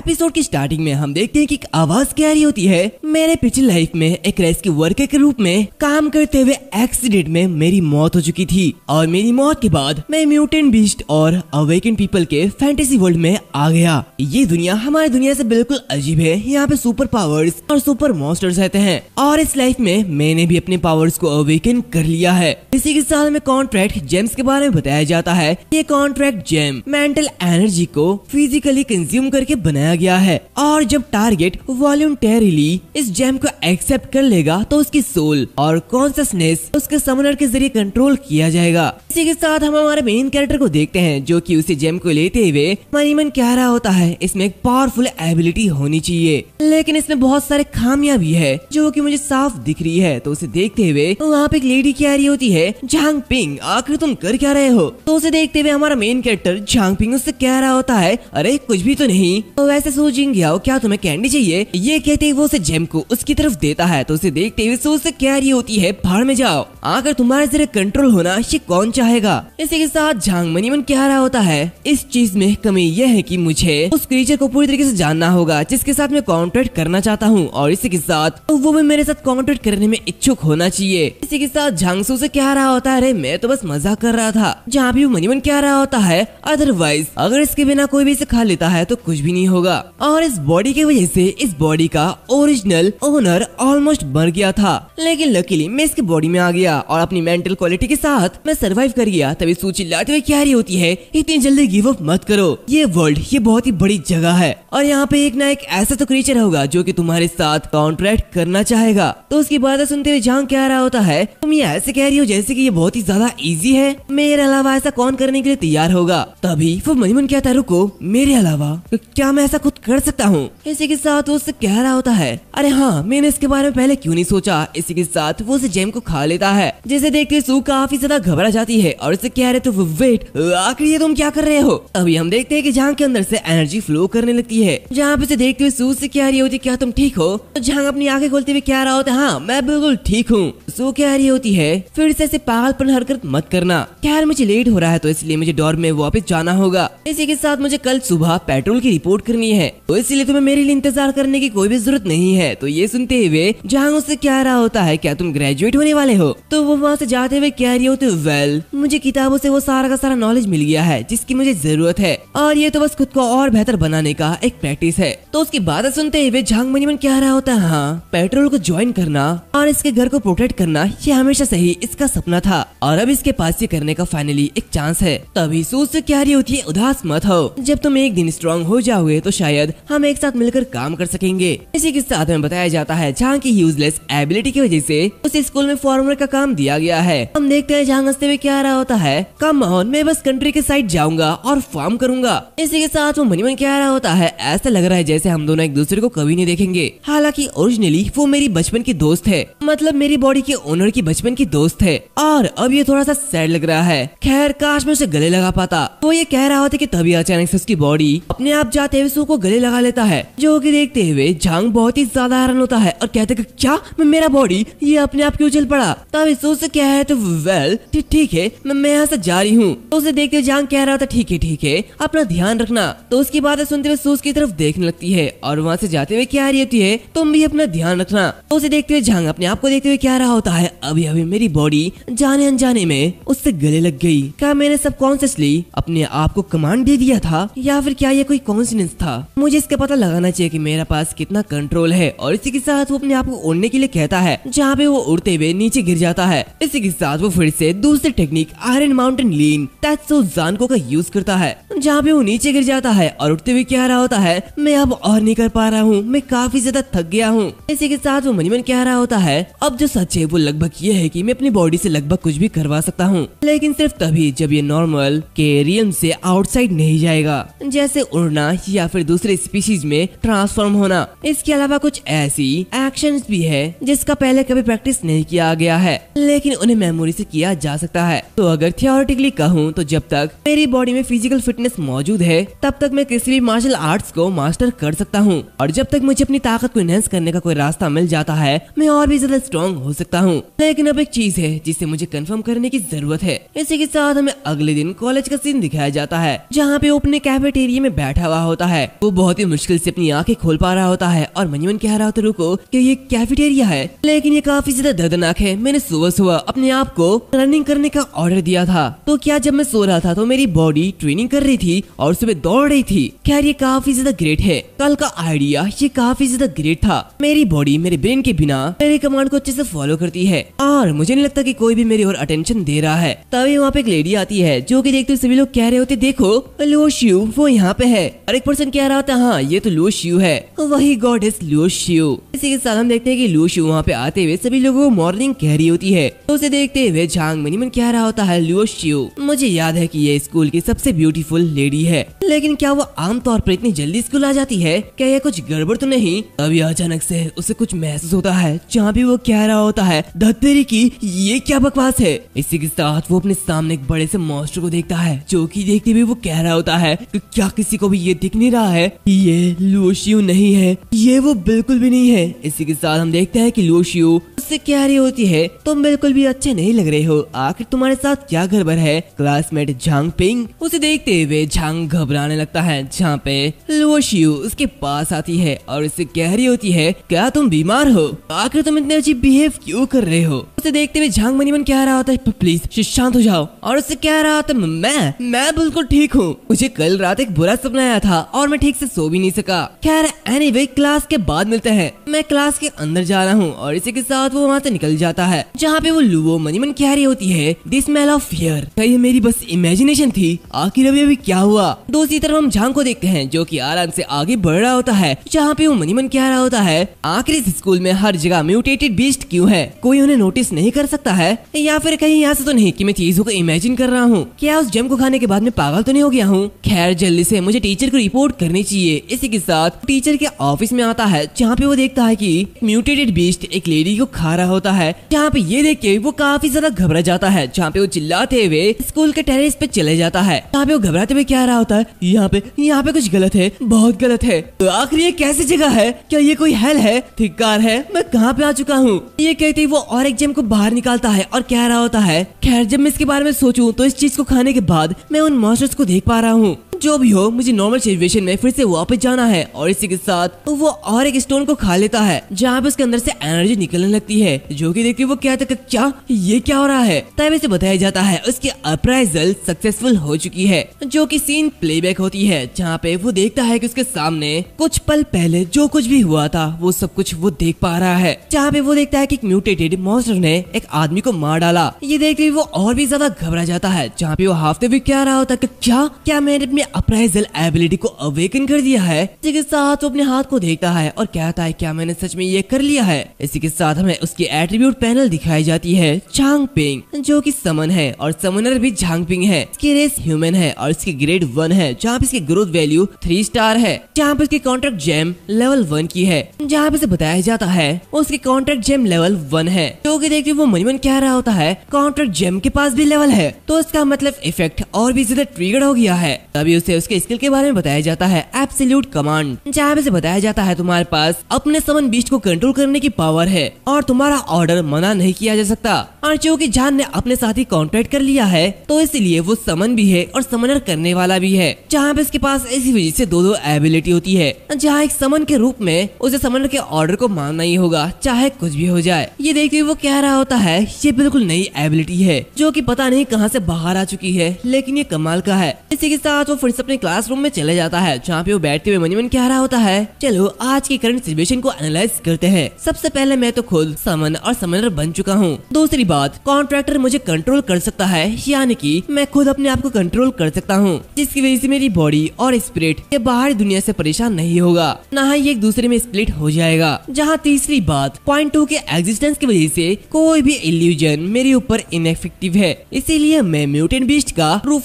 episode की starting में हम देखते हैं कि एक आवाज क्या रही होती है मेरे पिछले लाइफ में एक रेस्क्यू वर्कर के रूप में काम करते हुए एक्सीडेंट में मेरी मौत हो चुकी थी और मेरी मौत के बाद मैं म्यूटेंट बीस्ट और अवेकन पीपल के फैंटेसी वर्ल्ड में आ गया ये दुनिया हमारी दुनिया ऐसी बिल्कुल अजीब है यहाँ पे सुपर पावर्स और सुपर मॉन्स्टर्स रहते हैं और इस लाइफ में मैंने भी अपने पावर्स को अवेकन कर लिया है इसी के साथ में कॉन्ट्रैक्ट जेम्स के बारे में बताया जाता है ये कॉन्ट्रैक्ट जेम मेंटल एनर्जी को फिजिकली कंज्यूम करके बनाया बनाया गया है और जब टारगेट वॉल्यूंटेरिली इस जैम को एक्सेप्ट कर लेगा तो उसकी सोल और कॉन्सियसनेस उसके समनर के जरिए कंट्रोल किया जाएगा इसी के साथ हम हमारे मेन कैरेक्टर को देखते हैं जो कि उसी जैम को लेते हुए मनीमन कह रहा होता है इसमें एक पावरफुल एबिलिटी होनी चाहिए लेकिन इसमें बहुत सारे खामियां भी है जो की मुझे साफ दिख रही है तो उसे देखते हुए वहाँ पे एक लेडी क्या रही होती है झांग पिंग आखिर तुम कर क्या रहे हो तो उसे देखते हुए हमारा मेन कैरेक्टर झांग पिंग उससे कह रहा होता है अरे कुछ भी तो नहीं तो वैसे सोचेंगे याओ क्या तुम्हें कैंडी चाहिए ये कहते ही वो उसे जेम को उसकी तरफ देता है तो उसे देखते हुए सोच से क्या रही होती है भाड़ में जाओ आकर तुम्हारे जरिए कंट्रोल होना ये कौन चाहेगा इसी के साथ झांग मनीमन कह रहा होता है इस चीज में कमी यह है की मुझे उस क्रीचर को पूरी तरीके ऐसी जानना होगा जिसके साथ मैं कॉन्ट्रेक्ट करना चाहता हूँ और इसी के साथ वो भी मेरे साथ कॉन्ट्रेक्ट करने में इच्छुक होना चाहिए इसी के साथ झांग झांगसू ऐसी कह रहा होता है मैं तो बस मजाक कर रहा था जहाँ भी वो मनीमन कह रहा होता है अदरवाइज अगर इसके बिना कोई भी इसे खा लेता है तो कुछ भी नहीं होगा होगा और इस बॉडी की वजह से इस बॉडी का ओरिजिनल ओनर ऑलमोस्ट मर गया था लेकिन लकीली मैं इसकी बॉडी में आ गया और अपनी मेंटल क्वालिटी के साथ मैं सरवाइव कर गया तभी सूची लाते हुए क्या रही होती है इतनी जल्दी गिव अप मत करो ये वर्ल्ड ये बहुत ही बड़ी जगह है और यहाँ पे एक ना एक ऐसा तो क्रीचर होगा जो की तुम्हारे साथ कॉन्ट्रैक्ट करना चाहेगा तो उसकी बातें सुनते हुए जहाँ क्या रहा होता है तुम ये ऐसे कह रही हो जैसे की ये बहुत ही ज्यादा इजी है मेरे अलावा ऐसा कौन करने के लिए तैयार होगा तभी वो मनीमन कहता रुको मेरे अलावा क्या मैं ऐसा खुद कर सकता हूँ इसी के साथ वो उससे कह रहा होता है अरे हाँ मैंने इसके बारे में पहले क्यों नहीं सोचा इसी के साथ वो उसे जेम को खा लेता है जिसे देखते सू काफी ज्यादा घबरा जाती है और उसे कह रहे तो वेट आखिर ये तुम क्या कर रहे हो अभी हम देखते हैं कि जहाँ के अंदर से एनर्जी फ्लो करने लगती है जहाँ पे देखते हुए सू से कह रही होती क्या तुम ठीक हो तो जहाँ अपनी आंखें खोलते हुए कह रहा होता हाँ मैं बिल्कुल ठीक हूँ सू कह रही होती है फिर से ऐसे पागलपन हरकत मत करना खैर मुझे लेट हो रहा है तो इसलिए मुझे डॉर में वापस जाना होगा इसी के साथ मुझे कल सुबह पेट्रोल की रिपोर्ट करनी नहीं है तो इसलिए तुम्हें मेरे लिए इंतजार करने की कोई भी जरूरत नहीं है तो ये सुनते हुए जहाँ उसे क्या रहा होता है क्या तुम ग्रेजुएट होने वाले हो तो वो वहाँ से जाते हुए कह रही होती वेल मुझे किताबों ऐसी वो सारा का सारा नॉलेज मिल गया है जिसकी मुझे जरूरत है और ये तो बस खुद को और बेहतर बनाने का एक प्रैक्टिस है तो उसकी बात सुनते हुए झांग मनीमन क्या रहा होता है हाँ पेट्रोल को ज्वाइन करना और इसके घर को प्रोटेक्ट करना ये हमेशा से ही इसका सपना था और अब इसके पास ये करने का फाइनली एक चांस है तभी सोच से क्या रही होती है उदास मत हो जब तुम एक दिन स्ट्रॉन्ग हो जाओगे तो शायद हम एक साथ मिलकर काम कर सकेंगे इसी के साथ में बताया जाता है जहाँ की यूजलेस एबिलिटी की वजह से उस स्कूल में फॉर्मर का काम दिया गया है हम देखते हैं जहाँ हंसते हुए क्या रहा होता है कम ऑन मैं बस कंट्री के साइड जाऊंगा और फॉर्म करूंगा इसी के साथ वो मनी मन क्या रहा होता है ऐसा लग रहा है जैसे हम दोनों एक दूसरे को कभी नहीं देखेंगे हालांकि ओरिजिनली वो मेरी बचपन की दोस्त है मतलब मेरी बॉडी के ओनर की बचपन की दोस्त है और अब ये थोड़ा सा सैड लग रहा है खैर काश में उसे गले लगा पाता वो ये कह रहा होता की तभी अचानक से उसकी बॉडी अपने आप जाते हुए सो को गले लगा लेता है जो की देखते हुए झांग बहुत ही ज्यादा हैरान होता है और कहते क्या मेरा बॉडी ये अपने आप क्यों चल पड़ा तब इस क्या है तो वेल ठीक है मैं यहाँ से जा रही हूँ तो उसे देखते हुए झांग कह रहा था ठीक है ठीक है अपना ध्यान रखना तो उसकी बातें सुनते हुए सोच की तरफ देखने लगती है और वहाँ से जाते हुए क्या रही होती है तुम भी अपना ध्यान रखना तो उसे देखते हुए झांग अपने आप को देखते हुए क्या रहा होता है अभी अभी मेरी बॉडी जाने अनजाने में उससे गले लग गई क्या मैंने सबकॉन्सियसली अपने आप को कमांड दे दिया था या फिर क्या यह कोई कॉन्सिडेंस था था मुझे इसका पता लगाना चाहिए कि मेरा पास कितना कंट्रोल है और इसी के साथ वो अपने आप को उड़ने के लिए कहता है जहाँ पे वो उड़ते हुए नीचे गिर जाता है इसी के साथ वो फिर से दूसरी टेक्निक आयरन माउंटेन लीन टैचो जानको का यूज करता है जहाँ पे वो नीचे गिर जाता है और उठते हुए कह रहा होता है मैं अब और नहीं कर पा रहा हूँ मैं काफी ज्यादा थक गया हूँ इसी के साथ वो मनीमन कह रहा होता है अब जो सच है वो लगभग ये है की मैं अपनी बॉडी ऐसी लगभग कुछ भी करवा सकता हूँ लेकिन सिर्फ तभी जब ये नॉर्मल के रियम ऐसी आउटसाइड नहीं जाएगा जैसे उड़ना या फिर फिर दूसरे स्पीसीज में ट्रांसफॉर्म होना इसके अलावा कुछ ऐसी एक्शन भी है जिसका पहले कभी प्रैक्टिस नहीं किया गया है लेकिन उन्हें मेमोरी ऐसी किया जा सकता है तो अगर थियोरटिकली कहूँ तो जब तक मेरी बॉडी में फिजिकल फिटनेस मौजूद है तब तक मैं किसी भी मार्शल आर्ट्स को मास्टर कर सकता हूँ और जब तक मुझे अपनी ताकत को इनहेंस करने का कोई रास्ता मिल जाता है मैं और भी ज्यादा स्ट्रॉन्ग हो सकता हूँ लेकिन अब एक चीज है जिसे मुझे कंफर्म करने की जरूरत है इसी के साथ हमें अगले दिन कॉलेज का सीन दिखाया जाता है जहाँ पे वो अपने कैफेटेरिया में बैठा हुआ होता है वो बहुत ही मुश्किल से अपनी आंखें खोल पा रहा होता है और मनमन कह रहा होता रुको कि ये कैफेटेरिया है लेकिन ये काफी ज्यादा दर्दनाक है मैंने सुबह सुबह अपने आप को रनिंग करने का ऑर्डर दिया था तो क्या जब मैं सो रहा था तो मेरी बॉडी ट्रेनिंग कर रही थी और सुबह दौड़ रही थी खैर ये काफी ज्यादा ग्रेट है कल का आइडिया ये काफी ज्यादा ग्रेट था मेरी बॉडी मेरे ब्रेन के बिना मेरे कमांड को अच्छे से फॉलो करती है और मुझे नहीं लगता कि कोई भी मेरी और अटेंशन दे रहा है तभी वहाँ पे एक लेडी आती है जो कि देखते सभी लोग कह रहे होते देखो हेलो शिव वो यहाँ पे है और एक पर्सन कह रहा था हाँ ये तो लू शिव है वही गॉड इज लू शिव इसी के साथ हम देखते हैं कि लू शिव वहाँ पे आते हुए सभी लोगों को मॉर्निंग कह रही होती है तो उसे देखते हुए झांग मनीमन कह रहा होता है लू शिव मुझे याद है की ये स्कूल की सबसे ब्यूटीफुल लेडी है लेकिन क्या वो आमतौर पर इतनी जल्दी स्कूल आ जाती है क्या यह कुछ गड़बड़ तो नहीं अभी अचानक से उसे कुछ महसूस होता है जहाँ भी वो कह रहा होता है धत्तेरी की ये क्या बकवास है इसी के साथ वो अपने सामने एक बड़े से मॉस्टर को देखता है जो की देखते हुए वो कह रहा होता है क्या किसी को भी ये दिख नहीं रहा है कि ये लोशियो नहीं है ये वो बिल्कुल भी नहीं है इसी के साथ हम देखते हैं कि लोशियो उससे कह रही होती है तुम बिल्कुल भी अच्छे नहीं लग रहे हो आखिर तुम्हारे साथ क्या गड़बड़ है क्लासमेट झांग पिंग उसे देखते हुए झांग घबराने लगता है जहाँ पे लूशियो उसके पास आती है और उससे कह रही होती है क्या तुम बीमार हो आखिर तुम इतने अजीब बिहेव क्यों कर रहे हो उसे देखते हुए झांग मनी मन कह रहा होता है प्लीज शांत हो जाओ और उससे कह रहा होता मैं मैं बिल्कुल ठीक हूँ मुझे कल रात एक बुरा सपना आया था और मैं ठीक से सो भी नहीं सका खैर एनी anyway, क्लास के बाद मिलते हैं मैं क्लास के अंदर जा रहा हूँ और इसी के साथ वो वहाँ से निकल जाता है जहाँ पे वो लुवो मनी मन कह रही होती है दिस मेल ऑफ फियर कही मेरी बस इमेजिनेशन थी आखिर अभी अभी क्या हुआ दूसरी तरफ हम झांग को देखते हैं जो की आराम से आगे बढ़ रहा होता है जहाँ पे वो मनी मन कह रहा होता है आखिर इस स्कूल में हर जगह म्यूटेटेड बीस्ट क्यूँ है कोई उन्हें नोटिस नहीं कर सकता है या फिर कहीं यहाँ ऐसी तो नहीं की मैं चीजों को इमेजिन कर रहा हूँ क्या उस जम को खाने के बाद में पागल तो नहीं हो गया हूँ खैर जल्दी ऐसी मुझे टीचर को रिपोर्ट कर करनी चाहिए इसी के साथ टीचर के ऑफिस में आता है जहाँ पे वो देखता है की म्यूटेटेड बीस्ट एक लेडी को खा रहा होता है जहाँ पे ये देख के वो काफी ज्यादा घबरा जाता है जहाँ पे वो चिल्लाते हुए स्कूल के टेरिस पे चले जाता है जहाँ पे वो घबराते हुए क्या रहा होता है यहाँ पे यहाँ पे कुछ गलत है बहुत गलत है तो आखिर ये कैसी जगह है क्या ये कोई हेल है धिक्कार है मैं कहाँ पे आ चुका हूँ ये कहते वो और एक जेम को बाहर निकालता है और कह रहा होता है खैर जब मैं इसके बारे में सोचूं तो इस चीज को खाने के बाद मैं उन मॉस्टर्स को देख पा रहा हूँ जो भी हो मुझे नॉर्मल सिचुएशन में फिर से वापस जाना है और इसी के साथ वो और एक स्टोन को खा लेता है जहाँ पे उसके अंदर से एनर्जी निकलने लगती है जो कि देखिए वो क्या था क्या ये क्या हो रहा है तब इसे बताया जाता है उसकी अप्राइजल सक्सेसफुल हो चुकी है जो की सीन प्लेबैक होती है जहाँ पे वो देखता है की उसके सामने कुछ पल पहले जो कुछ भी हुआ था वो सब कुछ वो देख पा रहा है जहाँ पे वो देखता है की म्यूटेटेड मॉन्स्टर ने एक आदमी को मार डाला ये देखते हुए वो और भी ज्यादा घबरा जाता है जहाँ पे वो हाफते भी क्या रहा होता क्या क्या मैंने अपनी अप्राइजल एबिलिटी को अवेकन कर दिया है जिसके साथ वो अपने हाथ को देखता है और कहता है क्या मैंने सच में ये कर लिया है इसी के साथ हमें उसकी एट्रीब्यूट पैनल दिखाई जाती है चांग पिंग जो की समन है और समनर भी झांग पिंग है इसकी रेस ह्यूमन है और इसकी ग्रेड वन है जहाँ पे इसकी ग्रोथ वैल्यू थ्री स्टार है जहाँ पे उसकी कॉन्ट्रेक्ट जेम लेवल वन की है जहाँ पे इसे बताया जाता है उसके कॉन्ट्रेक्ट जेम लेवल वन है जो की देखते वो मनीमन कह रहा होता है कॉन्ट्रेक्ट जेम के पास भी लेवल है तो इसका मतलब इफेक्ट और भी ज्यादा ट्रिगर हो गया है तभी उसे उसके स्किल के बारे में बताया जाता है है एप्सिल्यूट कमांड जहाँ पे से बताया जाता है तुम्हारे पास अपने समन बीस्ट को कंट्रोल करने की पावर है और तुम्हारा ऑर्डर मना नहीं किया जा सकता और चूँकि जान ने अपने साथ ही कॉन्ट्रैक्ट कर लिया है तो इसलिए वो समन भी है और समनर करने वाला भी है जहाँ पे इसके पास इसी वजह से दो दो एबिलिटी होती है जहाँ एक समन के रूप में उसे समनर के ऑर्डर को मानना ही होगा चाहे कुछ भी हो जाए ये देखते हुए वो कह रहा होता है ये बिल्कुल नई एबिलिटी है जो की पता नहीं कहाँ ऐसी बाहर आ चुकी है लेकिन ये कमाल का है इसी के साथ वो फिर से अपने क्लास में चले जाता है जहाँ पे वो बैठते हुए मनी मन क्या रहा होता है चलो आज की करंट सिचुएशन को एनालाइज करते हैं सबसे पहले मैं तो खुद समन और समनर बन चुका हूँ दूसरी बात कॉन्ट्रैक्टर मुझे कंट्रोल कर सकता है यानी कि मैं खुद अपने आप को कंट्रोल कर सकता हूँ जिसकी वजह से मेरी बॉडी और स्पिरिट ये बाहरी दुनिया ऐसी परेशान नहीं होगा न ही एक दूसरे में स्प्लिट हो जाएगा जहाँ तीसरी बात पॉइंट टू के एग्जिस्टेंस की वजह ऐसी कोई भी इल्यूजन मेरे ऊपर इनफेक्टिव है इसीलिए मैं म्यूटेंट बीस्ट का ट्रू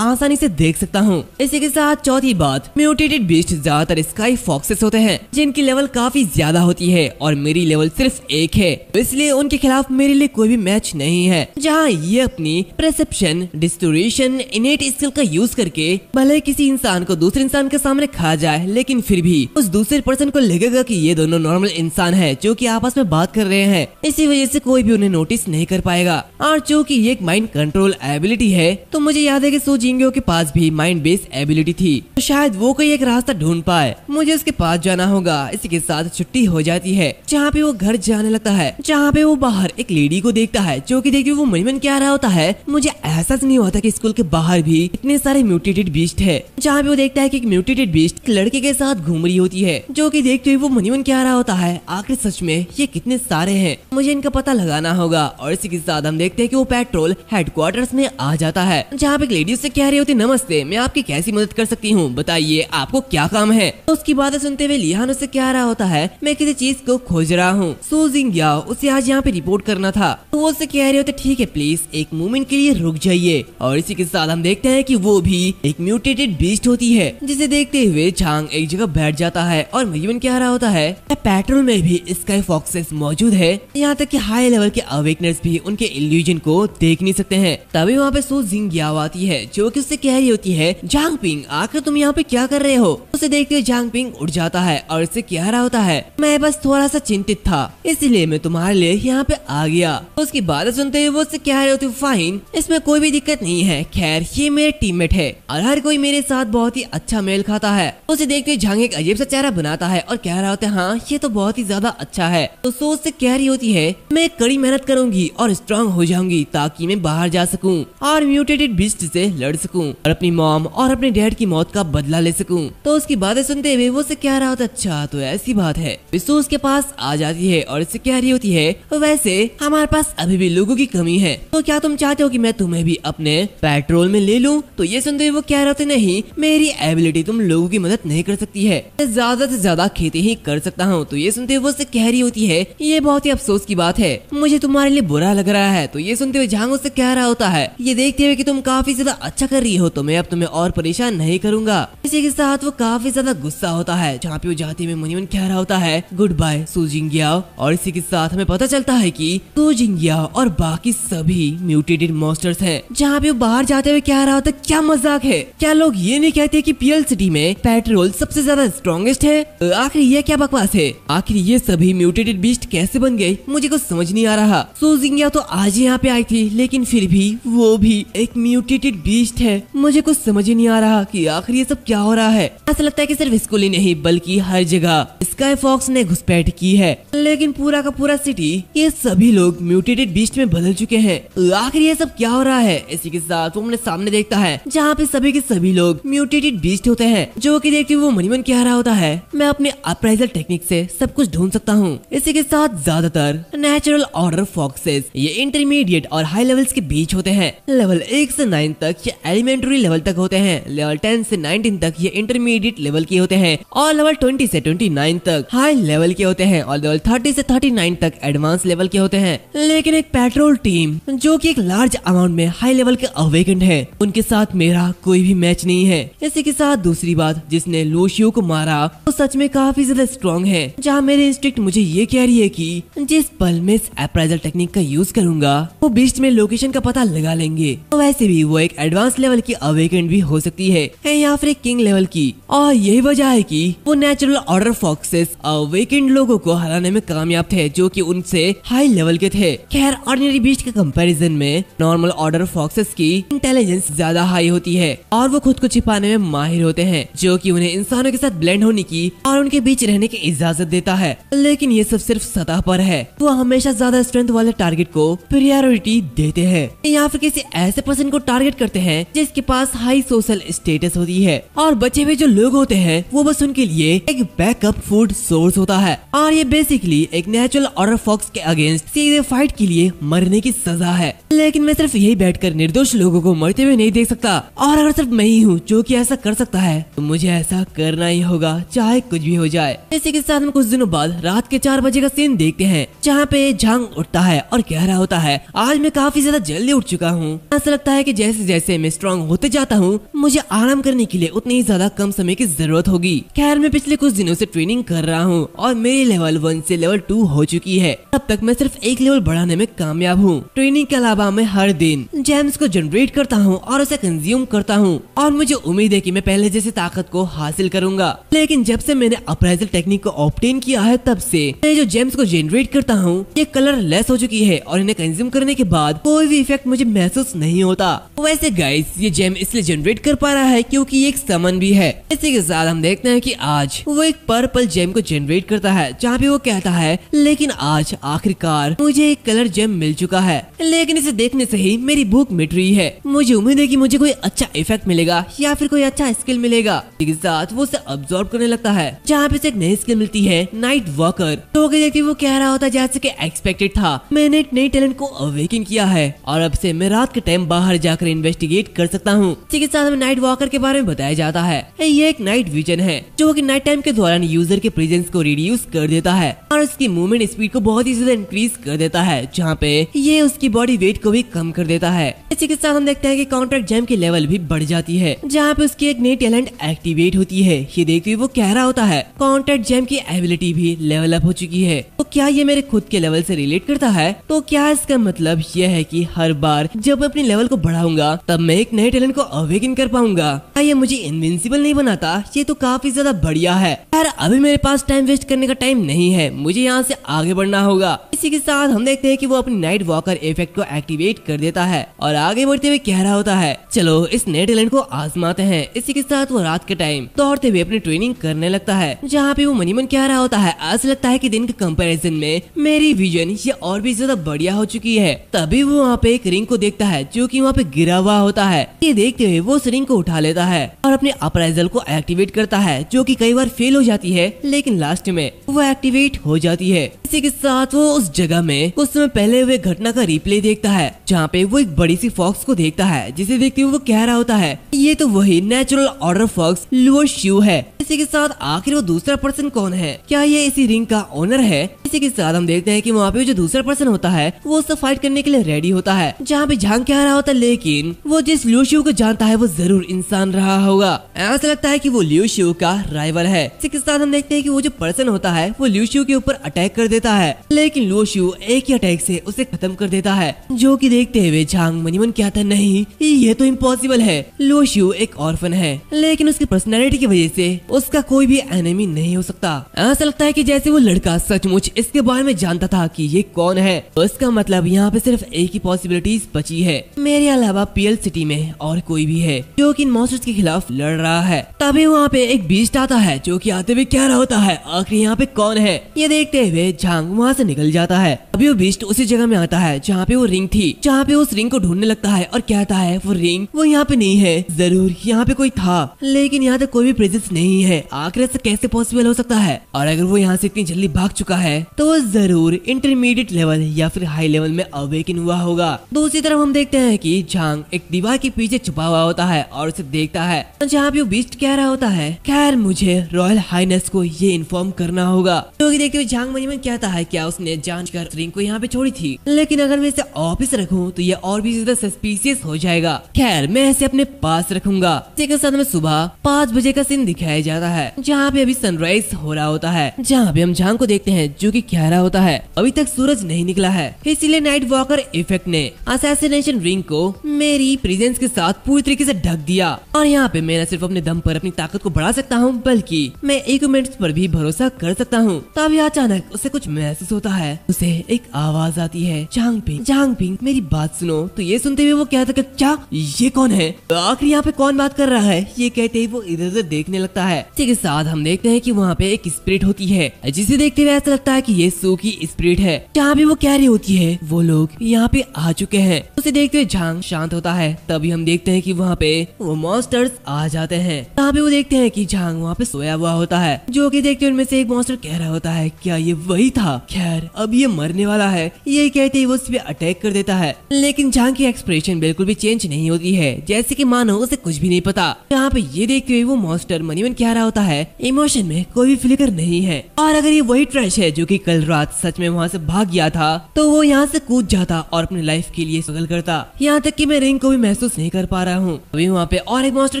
आसानी से देख सकता हूँ इसी के साथ चौथी बात म्यूट म्यूटेटेड बीस्ट ज्यादातर स्काई फॉक्सेस होते हैं जिनकी लेवल काफी ज्यादा होती है और मेरी लेवल सिर्फ एक है इसलिए उनके खिलाफ मेरे लिए कोई भी मैच नहीं है जहाँ ये अपनी परसेप्शन डिस्टोरेशन इनेट स्किल का यूज करके भले किसी इंसान को दूसरे इंसान के सामने खा जाए लेकिन फिर भी उस दूसरे पर्सन को लगेगा की ये दोनों नॉर्मल इंसान है जो की आपस में बात कर रहे हैं इसी वजह ऐसी कोई भी उन्हें नोटिस नहीं कर पाएगा और चूंकि ये एक माइंड कंट्रोल एबिलिटी है तो मुझे याद है की सोचेंगे के पास भी माइंड बेस्ड एबिलिटी थी तो शायद वो कोई एक रास्ता ढूंढ पाए मुझे उसके पास जाना होगा इसी के साथ छुट्टी हो जाती है जहाँ पे वो घर जाने लगता है जहाँ पे वो बाहर एक लेडी को देखता है जो की देखिए वो मन क्या रहा होता है मुझे एहसास नहीं होता की स्कूल के बाहर भी इतने सारे म्यूटेटेड बीस्ट है जहाँ पे वो देखता है की एक म्यूटेटेड बीस्ट लड़के के साथ घूम रही होती है जो की देखते हुए वो मनीमन क्या रहा होता है आखिर सच में ये कितने सारे है मुझे इनका पता लगाना होगा और इसी के साथ हम देखते हैं कि वो पेट्रोल क्वार्टर में आ जाता है जहाँ पे एक लेडी उससे कह रही होती नमस्ते मैं आपकी कैसी मदद कर सकती हूँ बताइए आपको क्या काम है तो उसकी बातें सुनते हुए लिहान उसे कह रहा होता है मैं किसी चीज को खोज रहा हूँ सोजिंग उसे आज यहाँ पे रिपोर्ट करना था तो वो उसे कह रहे होते ठीक है प्लीज एक मूवमेंट के लिए रुक जाइए और इसी के साथ हम देखते हैं की वो भी एक म्यूटेटेड बीस्ट होती है जिसे देखते हुए छांग एक जगह बैठ जाता है और मयून कह रहा होता है पेट्रोल में भी स्काई फॉक्सेस मौजूद है यहाँ तक की हाई लेवल के अवेकनेस भी उनके इल्यूजन को देख नहीं सकते हैं तभी वहाँ पे सो जिंग आती है जो कि उससे कह रही होती है जांग पिंग आकर तुम यहाँ पे क्या कर रहे हो उसे देखते हुए झांग पिंग उठ जाता है और इसे कह रहा होता है मैं बस थोड़ा सा चिंतित था इसलिए मैं तुम्हारे लिए यहाँ पे आ गया उसकी बात सुनते हुए वो उससे कह रहे होते फाइन इसमें कोई भी दिक्कत नहीं है खैर ये मेरे टीम है और हर कोई मेरे साथ बहुत ही अच्छा मेल खाता है उसे देखते हुए झांग एक अजीब सा चेहरा बनाता है और कह रहा होता है हाँ ये तो बहुत ही ज्यादा अच्छा है तो सोच ऐसी कह रही होती है मैं कड़ी मेहनत करूंगी और स्ट्रांग हो जाऊंगी ताकि मैं बाहर जा सकूं और म्यूटेटेड बिस्ट से लड़ सकूं और अपनी मॉम और अपने डैड की मौत का बदला ले सकूं सकूं तो उसकी बातें सुनते हुए वो उसे कह रहा होता अच्छा तो ऐसी बात है विश्व उसके पास आ जाती है और इससे कह रही होती है वैसे हमारे पास अभी भी लोगों की कमी है तो क्या तुम चाहते हो कि मैं तुम्हें भी अपने पेट्रोल में ले लूँ तो ये सुनते हुए वो कह रहे थे नहीं मेरी एबिलिटी तुम लोगों की मदद नहीं कर सकती है मैं ज्यादा से ज्यादा खेती ही कर सकता हूँ तो ये सुनते हुए वो उससे कह रही होती है ये बहुत ही अफसोस की बात है मुझे तुम्हारे लिए बुरा लग रहा है तो ये सुनते हुए झांग उससे कह रहा होता है ये देखते हुए की तुम काफी ज्यादा अच्छा कर रही हो तो मैं अब तुम्हें और परेशान नहीं करूंगा इसी के साथ वो काफी ज्यादा गुस्सा होता है जहाँ पे वो जाते में मुनिमन कह रहा होता है गुड बाय सुजिंगिया और इसी के साथ हमें पता चलता है की सुजिंगिया और बाकी सभी म्यूटेटेड मॉस्टर्स है जहाँ पे वो बाहर जाते हुए कह रहा होता क्या मजाक है क्या लोग ये नहीं कहते की पीएल सिटी में पेट्रोल सबसे ज्यादा स्ट्रॉन्गेस्ट है आखिर ये क्या बकवास है आखिर ये सभी म्यूटेटेड बीस्ट कैसे बन गए मुझे कुछ समझ नहीं आ रहा सोजिंगिया तो आज यहाँ पे आई थी लेकिन फिर भी वो भी एक म्यूटेटेड बीस्ट है मुझे कुछ समझ ही नहीं आ रहा कि आखिर ये सब क्या हो रहा रहा है ऐसा लगता है कि सिर्फ स्कूल ही नहीं बल्कि हर जगह स्काई फॉक्स ने घुसपैठ की है लेकिन पूरा का पूरा सिटी ये सभी लोग म्यूटेटेड बीस्ट में बदल चुके हैं आखिर ये सब क्या हो रहा है इसी के साथ वो अपने सामने देखता है जहाँ पे सभी के सभी लोग म्यूटेटेड बीस्ट होते हैं जो की देखते हुए वो मनीमन कह रहा होता है मैं अपने अप्राइजल टेक्निक ऐसी सब कुछ ढूंढ सकता हूँ इसी के साथ ज्यादातर नेचुरल ऑर्डर फॉक्सेस ये इंटरमीडिएट और हाई लेवल्स के बीच होते हैं लेवल एक से नाइन तक ये एलिमेंट्री लेवल तक होते हैं लेवल टेन से नाइनटीन तक ये इंटरमीडिएट लेवल के होते हैं और लेवल ट्वेंटी से ट्वेंटी नाइन तक हाई लेवल के होते हैं और लेवल थर्टी से थर्टी नाइन तक एडवांस लेवल के होते हैं लेकिन एक पेट्रोल टीम जो की एक लार्ज अमाउंट में हाई लेवल के अवेकेंट है उनके साथ मेरा कोई भी मैच नहीं है इसी के साथ दूसरी बात जिसने लोशियो को मारा वो सच में काफी ज्यादा स्ट्रॉन्ग है जहाँ मेरे इंस्टिक्ट मुझे ये कह रही है की जिस पल में इस अप्राइजल टेक्निक का यूज करूंगा वो बीच में लोकेशन का पता लगा लेंगे तो वैसे भी वो एक एडवांस लेवल की अवेकेंट भी हो सकती है या फिर किंग लेवल इस्तेमाल की और यही वजह है कि वो नेचुरल ऑर्डर फॉक्सेस अवेकेंड लोगों को हराने में कामयाब थे जो कि उनसे हाई लेवल के थे खैर ऑर्डिनरी बीच के कंपैरिजन में नॉर्मल ऑर्डर फॉक्सेस की इंटेलिजेंस ज्यादा हाई होती है और वो खुद को छिपाने में माहिर होते हैं जो की उन्हें इंसानों के साथ ब्लेंड होने की और उनके बीच रहने की इजाजत देता है लेकिन ये सब सिर्फ सतह पर है वो हमेशा ज्यादा स्ट्रेंथ वाले टारगेट को प्रियोरिटी देते हैं या फिर किसी ऐसे पर्सन को टारगेट करते हैं जिसके पास हाई सोशल स्टेटस होती है और बचे हुए जो लोग होते हैं वो बस उनके लिए एक बैकअप फूड सोर्स होता है और ये बेसिकली एक नेचुरल ऑर्डर फॉक्स के अगेंस्ट सीधे फाइट के लिए मरने की सजा है लेकिन मैं सिर्फ यही बैठकर निर्दोष लोगों को मरते हुए नहीं देख सकता और अगर सिर्फ मैं ही हूँ जो की ऐसा कर सकता है तो मुझे ऐसा करना ही होगा चाहे कुछ भी हो जाए इसी के साथ हम कुछ दिनों बाद रात के चार बजे का सीन देखते हैं जहाँ पे झांग उठता है और कह रहा होता है आज मैं काफी ज्यादा जल्दी उठ चुका हूँ ऐसा लगता है की जैसे जैसे मैं स्ट्रांग होते जाता हूँ मुझे आराम करने के लिए उतनी ही ज्यादा ज्यादा कम समय की जरूरत होगी खैर मैं पिछले कुछ दिनों से ट्रेनिंग कर रहा हूँ और मेरी लेवल वन से लेवल टू हो चुकी है तब तक मैं सिर्फ एक लेवल बढ़ाने में कामयाब हूँ ट्रेनिंग के अलावा मैं हर दिन जेम्स को जनरेट करता हूँ और उसे कंज्यूम करता हूँ और मुझे उम्मीद है की मैं पहले जैसी ताकत को हासिल करूंगा लेकिन जब से मैंने अप्राइजल टेक्निक को ऑप्टेन किया है तब से मैं जो जेम्स को जनरेट करता हूँ ये कलर लेस हो चुकी है और इन्हें कंज्यूम करने के बाद कोई भी इफेक्ट मुझे महसूस नहीं होता वैसे गाइस ये जेम इसलिए जनरेट कर पा रहा है क्योंकि एक समन भी हुई है इसी के साथ हम देखते हैं कि आज वो एक पर्पल जेम को जनरेट करता है जहाँ पे वो कहता है लेकिन आज आखिरकार मुझे एक कलर जेम मिल चुका है लेकिन इसे देखने से ही मेरी भूख मिट रही है मुझे उम्मीद है कि मुझे कोई अच्छा इफेक्ट मिलेगा या फिर कोई अच्छा स्किल मिलेगा के साथ वो उसे अब्सॉर्ब करने लगता है जहाँ पे उसे एक नई स्किल मिलती है नाइट वॉकर तो देखते वो कह रहा होता जैसे की एक्सपेक्टेड था मैंने एक नई टैलेंट को अवेकिन किया है और अब से मैं रात के टाइम बाहर जाकर इन्वेस्टिगेट कर सकता हूँ इसी के साथ हमें नाइट वॉकर के बारे में बताया जाता है है ये एक नाइट विजन है जो कि नाइट टाइम के दौरान यूजर के प्रेजेंस को रिड्यूस कर देता है और उसकी मूवमेंट स्पीड को बहुत ही ज्यादा इंक्रीज कर देता है जहाँ पे ये उसकी बॉडी वेट को भी कम कर देता है इसी के साथ हम देखते हैं कि कॉन्ट्रैक्ट जैम की लेवल भी बढ़ जाती है जहाँ पे उसकी एक नई टैलेंट एक्टिवेट होती है ये देखते हुए वो कह रहा होता है कॉन्ट्रैक्ट जैम की एबिलिटी भी लेवल अप हो चुकी है तो क्या ये मेरे खुद के लेवल ऐसी रिलेट करता है तो क्या इसका मतलब यह है कि हर बार जब मैं अपने लेवल को बढ़ाऊंगा तब मैं एक नए टैलेंट को अवेकिन कर पाऊंगा क्या ये मुझे इन प्रिंसिपल नहीं बनाता ये तो काफी ज्यादा बढ़िया है यार अभी मेरे पास टाइम वेस्ट करने का टाइम नहीं है मुझे यहाँ से आगे बढ़ना होगा इसी के साथ हम देखते हैं कि वो अपनी नाइट वॉकर इफेक्ट को एक्टिवेट कर देता है और आगे बढ़ते हुए कह रहा होता है चलो इस नए टैलेंट को आजमाते हैं इसी के साथ वो रात के टाइम दौड़ते हुए अपनी ट्रेनिंग करने लगता है जहाँ पे वो मनीमन कह रहा होता है ऐसा लगता है की दिन के कम्पेरिजन में मेरी विजन ये और भी ज्यादा बढ़िया हो चुकी है तभी वो वहाँ पे एक रिंग को देखता है जो की वहाँ पे गिरा हुआ होता है ये देखते हुए वो उस रिंग को उठा लेता है और अपने अप्राइजल को एक्टिवेट करता है जो कि कई बार फेल हो जाती है लेकिन लास्ट में वो एक्टिवेट हो जाती है इसी के साथ वो उस जगह में कुछ समय पहले हुए घटना का रिप्ले देखता है जहाँ पे वो एक बड़ी सी फॉक्स को देखता है जिसे देखते हुए वो कह रहा होता है ये तो वही नेचुरल ऑर्डर फॉक्स लुअर शिव है इसी के साथ आखिर वो दूसरा पर्सन कौन है क्या ये इसी रिंग का ओनर है इसी के साथ हम देखते हैं कि वहाँ पे जो दूसरा पर्सन होता है वो उससे फाइट करने के लिए रेडी होता है जहाँ पे झांक क्या रहा होता है लेकिन वो जिस लुशियो को जानता है वो जरूर इंसान रहा होगा ऐसा लगता है कि वो ल्यूशियो का राइवल है इसके साथ हम देखते हैं कि वो जो पर्सन होता है वो लियोशियो के ऊपर अटैक कर देता है लेकिन लियोशियो एक ही अटैक से उसे खत्म कर देता है जो कि देखते हुए झांग मनीमन क्या था नहीं ये तो इम्पोसिबल है लोशियो एक ऑर्फन है लेकिन उसकी पर्सनैलिटी की वजह से उसका कोई भी एनिमी नहीं हो सकता ऐसा लगता है की जैसे वो लड़का सचमुच इसके बारे में जानता था की ये कौन है उसका इसका मतलब यहाँ पे सिर्फ एक ही पॉसिबिलिटी बची है मेरे अलावा पीएल सिटी में और कोई भी है जो की मॉस्टर्स के खिलाफ लड़ रहा रहा है तभी वहाँ पे एक बीस्ट आता है जो कि आते हुए क्या रहा होता है आखिर यहाँ पे कौन है ये देखते हुए झांग वहाँ से निकल जाता है अभी वो बीस्ट उसी जगह में आता है जहाँ पे वो रिंग थी जहाँ पे उस रिंग को ढूंढने लगता है और कहता है वो रिंग वो यहाँ पे नहीं है जरूर यहाँ पे कोई था लेकिन यहाँ तक कोई भी प्रेजेंस नहीं है आखिर ऐसा कैसे पॉसिबल हो सकता है और अगर वो यहाँ से इतनी जल्दी भाग चुका है तो वो जरूर इंटरमीडिएट लेवल या फिर हाई लेवल में अवेकिन हुआ होगा दूसरी तरफ हम देखते हैं की झांग एक दीवार के पीछे छुपा हुआ होता है और उसे देखता है जहाँ पे जो बीस्ट कह रहा होता है खैर मुझे रॉयल हाइनेस को ये इन्फॉर्म करना होगा क्योंकि तो देखिए झांग मनी कहता है क्या उसने जांच कर रिंग को यहाँ पे छोड़ी थी लेकिन अगर मैं इसे ऑफिस रखूँ तो ये और भी ज्यादा सस्पिशियस हो जाएगा खैर मैं इसे अपने पास रखूंगा साथ में सुबह पाँच बजे का सीन दिखाया जाता है जहाँ पे अभी सनराइज हो रहा होता है जहाँ पे हम झांग को देखते हैं जो की कह रहा होता है अभी तक सूरज नहीं निकला है इसीलिए नाइट वॉकर इफेक्ट ने असैसिनेशन रिंग को मेरी प्रेजेंस के साथ पूरी तरीके से ढक दिया और यहाँ पे मैंने सिर्फ अपने दम पर अपनी ताकत को बढ़ा सकता हूँ बल्कि मैं एक मिनट पर भी भरोसा कर सकता हूँ तभी अचानक उसे कुछ महसूस होता है उसे एक आवाज आती है चांग पिंग चांग पिंग मेरी बात सुनो तो ये सुनते हुए वो कहता है क्या ये कौन है आखिर यहाँ पे कौन बात कर रहा है ये कहते ही वो इधर उधर देखने लगता है इसी के साथ हम देखते हैं की वहाँ पे एक स्प्रिट होती है जिसे देखते हुए ऐसा लगता है की ये सू की स्प्रिट है जहाँ भी वो कह रही होती है वो लोग यहाँ पे आ चुके हैं उसे देखते हुए झांग शांत होता है तभी हम देखते हैं की वहाँ पे वो मॉन्स्टर्स आ जाते हैं हैं यहाँ पे वो देखते हैं कि झांग वहाँ पे सोया हुआ होता है जो कि देखते उनमें से एक मॉन्स्टर कह रहा होता है क्या ये वही था खैर अब ये मरने वाला है ये कहते ही वो उस पर अटैक कर देता है लेकिन झांग की एक्सप्रेशन बिल्कुल भी चेंज नहीं होती है जैसे की मानो उसे कुछ भी नहीं पता यहाँ पे ये देखते हुए वो मॉन्स्टर मनीमन कह रहा होता है इमोशन में कोई भी फ्लिकर नहीं है और अगर ये वही ट्रैश है जो की कल रात सच में वहाँ से भाग गया था तो वो यहाँ से कूद जाता और अपने लाइफ के लिए स्ट्रगल करता यहाँ तक कि मैं रिंग को भी महसूस नहीं कर पा रहा हूँ अभी वहाँ पे और एक मॉन्स्टर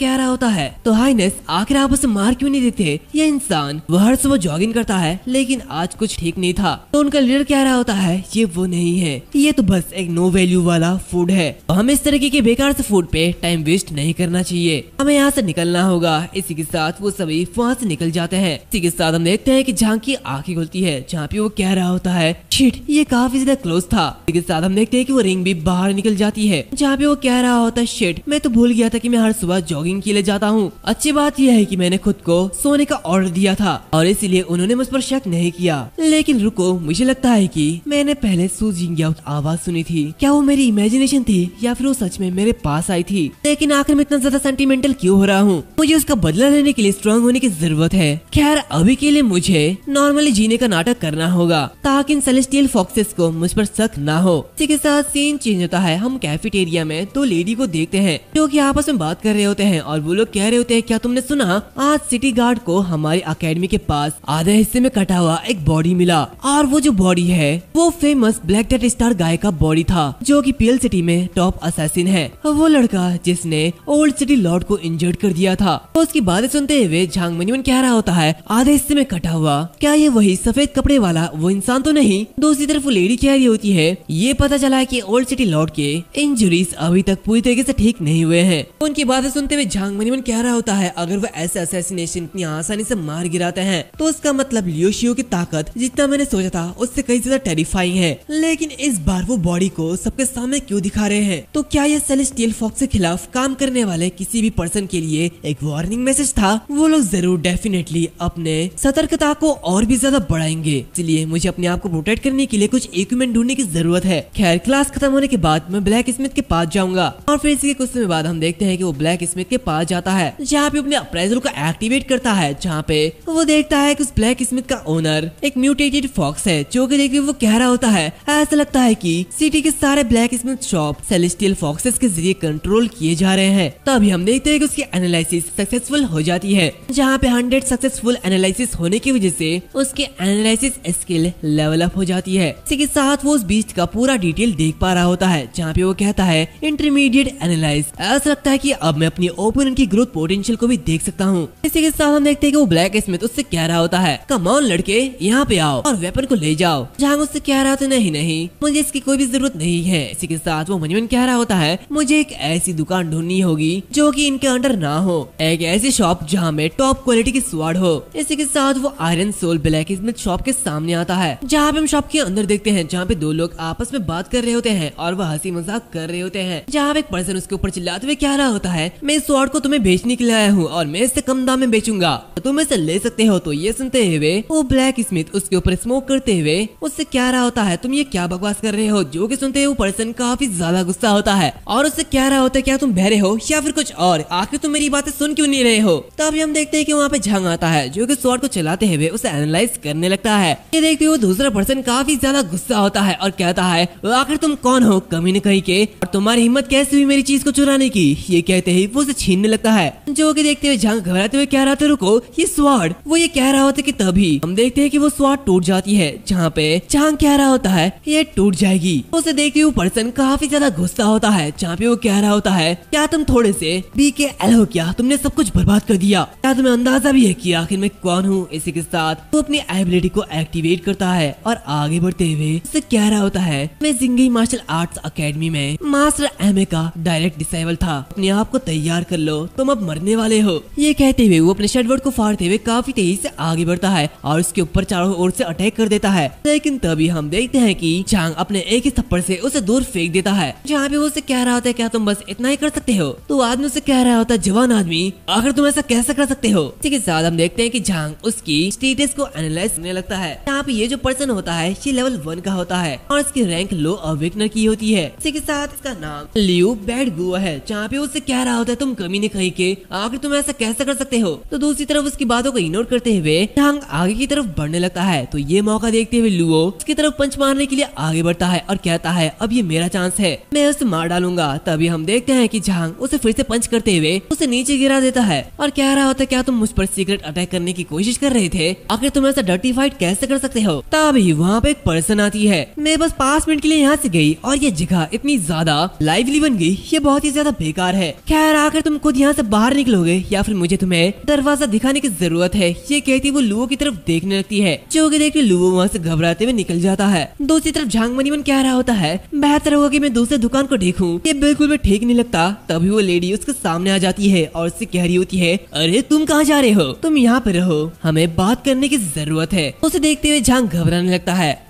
कह रहा होता है है तो हाइनेस आखिर आप उसे मार क्यों नहीं देते ये इंसान वह हर सुबह जॉगिंग करता है लेकिन आज कुछ ठीक नहीं था तो उनका लीडर कह रहा होता है ये वो नहीं है ये तो बस एक नो वैल्यू वाला फूड है तो हमें इस तरीके के बेकार से फूड पे टाइम वेस्ट नहीं करना चाहिए हमें यहाँ से निकलना होगा इसी के साथ वो सभी वहाँ से निकल जाते हैं इसी के साथ हम देखते हैं कि झांकी आंखें खुलती है जहाँ पे वो कह रहा होता है शीट ये काफी ज्यादा क्लोज था इसी के साथ हम देखते हैं कि वो रिंग भी बाहर निकल जाती है जहाँ पे वो कह रहा होता है शेट मैं तो भूल गया था की मैं हर सुबह जॉगिंग के लिए जाता हूँ हूँ अच्छी बात यह है कि मैंने खुद को सोने का ऑर्डर दिया था और इसीलिए उन्होंने मुझ पर शक नहीं किया लेकिन रुको मुझे लगता है कि मैंने पहले सूजिंगिया आवाज सुनी थी क्या वो मेरी इमेजिनेशन थी या फिर वो सच में मेरे पास आई थी लेकिन आखिर में इतना ज्यादा सेंटिमेंटल क्यों हो रहा हूँ मुझे उसका बदला लेने के लिए स्ट्रांग होने की जरूरत है खैर अभी के लिए मुझे नॉर्मली जीने का नाटक करना होगा ताकि इन सेलेस्टियल फॉक्सेस को मुझ पर शक न हो इसी के साथ सीन चेंज होता है हम कैफेटेरिया में दो लेडी को देखते हैं जो की आपस में बात कर रहे होते हैं और वो लोग कह रहे होते हैं क्या तुमने सुना आज सिटी गार्ड को हमारी अकेडमी के पास आधे हिस्से में कटा हुआ एक बॉडी मिला और वो जो बॉडी है वो famous black death star guy का बॉडी था जो कि पीएल सिटी में टॉप असैसिन है वो लड़का जिसने ओल्ड सिटी लॉर्ड को इंजर्ड कर दिया था तो उसकी बातें सुनते हुए झांग मनीमन कह रहा होता है आधे हिस्से में कटा हुआ क्या ये वही सफेद कपड़े वाला वो इंसान तो नहीं दूसरी तरफ वो लेडी कह रही होती है ये पता चला है की ओल्ड सिटी लॉर्ड के इंजुरीज अभी तक पूरी तरीके ऐसी ठीक नहीं हुए हैं उनकी बातें सुनते हुए झांग मनीमन कह रहा होता है अगर वो ऐसे असैसिनेशन इतनी आसानी से मार गिराते हैं तो उसका मतलब लियोशियो की ताकत जितना मैंने सोचा था उससे कई ज्यादा टेरिफाइंग है लेकिन इस बार वो बॉडी को सबके सामने क्यों दिखा रहे हैं तो क्या ये सेलेस्टियल फॉक्स के खिलाफ काम करने वाले किसी भी पर्सन के लिए एक वार्निंग मैसेज था वो लोग जरूर डेफिनेटली अपने सतर्कता को और भी ज्यादा बढ़ाएंगे इसलिए मुझे अपने आप को प्रोटेक्ट करने के लिए कुछ इक्विपमेंट ढूंढने की जरूरत है खैर क्लास खत्म होने के बाद मैं ब्लैक स्मिथ के पास जाऊंगा और फिर इसके कुछ समय बाद हम देखते हैं कि वो ब्लैक स्मिथ के पास जाता है है यहाँ पे अपने अप्रेजल को एक्टिवेट करता है जहाँ पे वो देखता है कि उस ब्लैक स्मिथ का ओनर एक म्यूटेटेड फॉक्स है जो की देखिए वो कह रहा होता है ऐसा लगता है की सिटी के सारे blacksmith shop celestial foxes के जरिए कंट्रोल किए जा रहे हैं तभी हम देखते हैं कि उसकी एनालिसिस सक्सेसफुल हो जाती है जहाँ पे हंड्रेड सक्सेसफुल एनालिसिस होने की वजह से उसके एनालिसिस स्किल लेवल अप हो जाती है इसी के साथ वो उस बीच का पूरा डिटेल देख पा रहा होता है जहाँ पे वो कहता है इंटरमीडिएट एनालाइज ऐसा लगता है की अब मैं अपनी ओपिनियन की ग्रोथ ग्रोथ पोटेंशियल को भी देख सकता हूँ इसी के साथ हम देखते हैं कि वो ब्लैक स्मिथ उससे कह रहा होता है कमौन लड़के यहाँ पे आओ और वेपन को ले जाओ जहाँ उससे कह रहा था नहीं नहीं मुझे इसकी कोई भी जरूरत नहीं है इसी के साथ वो मनीमन कह रहा होता है मुझे एक ऐसी दुकान ढूंढनी होगी जो की इनके अंडर ना हो एक ऐसी शॉप जहाँ में टॉप क्वालिटी की स्वाड हो इसी के साथ वो iron soul blacksmith shop के सामने आता है जहाँ पे हम शॉप के अंदर देखते हैं जहाँ पे दो लोग आपस में बात कर रहे होते हैं और वह हंसी मजाक कर रहे होते हैं जहाँ एक पर्सन उसके ऊपर चिल्लाते हुए कह रहा होता है मैं इस स्वाड को तुम्हें भेज बेचने के लिए आया हूँ और मैं इसे कम दाम में बेचूंगा तो तुम इसे ले सकते हो तो ये सुनते हुए वो ब्लैक स्मिथ उसके ऊपर स्मोक करते हुए उससे क्या रहा होता है तुम ये क्या बकवास कर रहे हो जो की सुनते हुए पर्सन काफी ज्यादा गुस्सा होता है और उससे क्या रहा होता है क्या तुम बहरे हो या फिर कुछ और आखिर तुम मेरी बातें सुन क्यूँ नहीं रहे हो तभी हम देखते है की वहाँ पे झंग आता है जो की स्वर को चलाते हुए उसे एनालाइज करने लगता है ये देखते हुए दूसरा पर्सन काफी ज्यादा गुस्सा होता है और कहता है आखिर तुम कौन हो कमी न कहीं के और तुम्हारी हिम्मत कैसे हुई मेरी चीज को चुराने की ये कहते ही वो उसे छीनने लगता है है जो कि देखते हुए जंग घबराते हुए कह रहा था रुको ये स्वाड वो ये कह रहा होता की तभी हम देखते है की वो स्वाड टूट जाती है जहाँ पे झांग कह रहा होता है ये टूट जाएगी उसे देखते हुए पर्सन काफी ज्यादा गुस्सा होता है जहाँ पे वो कह रहा होता है क्या तुम थोड़े से बी के एल हो क्या तुमने सब कुछ बर्बाद कर दिया क्या तुम्हें अंदाजा भी है की आखिर मैं कौन हूँ इसी के साथ वो अपनी एबिलिटी को एक्टिवेट करता है और आगे बढ़ते हुए उसे कह रहा होता है मैं जिंगी मार्शल आर्ट्स अकेडमी में मास्टर एम का डायरेक्ट डिसेबल था अपने आप को तैयार कर लो तुम अब मरने वाले हो ये कहते हुए वो अपने शर्टवर्ड को फाड़ते हुए काफी तेजी से आगे बढ़ता है और उसके ऊपर चारों ओर से अटैक कर देता है लेकिन तभी हम देखते हैं कि चांग अपने एक ही थप्पड़ से उसे दूर फेंक देता है जहाँ पे वो उसे कह रहा होता है क्या तुम बस इतना ही कर सकते हो तो आदमी उसे कह रहा होता है जवान आदमी आखिर तुम ऐसा कैसे कर सकते हो इसी के साथ हम देखते हैं की झांग उसकी स्टेटस को एनालाइज करने लगता है यहाँ पे ये जो पर्सन होता है ये लेवल वन का होता है और इसकी रैंक लो अवेकनर की होती है इसी के साथ इसका नाम लियो बैड गुआ है जहाँ पे उसे कह रहा होता है तुम कमी ने कही के के आखिर तुम ऐसा कैसे कर सकते हो तो दूसरी तरफ उसकी बातों को इग्नोर करते हुए चांग आगे की तरफ बढ़ने लगता है तो ये मौका देखते हुए लुओ उसकी तरफ पंच मारने के लिए आगे बढ़ता है और कहता है अब ये मेरा चांस है मैं उसे मार डालूंगा तभी हम देखते हैं की झांग उसे फिर से पंच करते हुए उसे नीचे गिरा देता है और कह रहा होता है क्या तुम मुझ पर सीक्रेट अटैक करने की कोशिश कर रहे थे आखिर तुम ऐसा डर्टी फाइट कैसे कर सकते हो तभी वहाँ पे एक पर्सन आती है मैं बस पांच मिनट के लिए यहाँ से गई और ये जगह इतनी ज्यादा लाइवली बन गई ये बहुत ही ज्यादा बेकार है खैर आखिर तुम खुद यहाँ से बाहर निकलोगे या फिर मुझे तुम्हें दरवाजा दिखाने की जरूरत है ये कहती वो लुओ की तरफ देखने लगती है जो कि देख लुओ वहाँ से घबराते हुए निकल जाता है दूसरी तरफ झांग मनीमन कह रहा होता है बेहतर होगा की मैं दूसरे दुकान को देखूँ ये बिल्कुल भी ठीक नहीं लगता तभी वो लेडी उसके सामने आ जाती है और उससे कह रही होती है अरे तुम कहाँ जा रहे हो तुम यहाँ पर रहो हमें बात करने की जरूरत है उसे देखते हुए झांग घबराने लगता है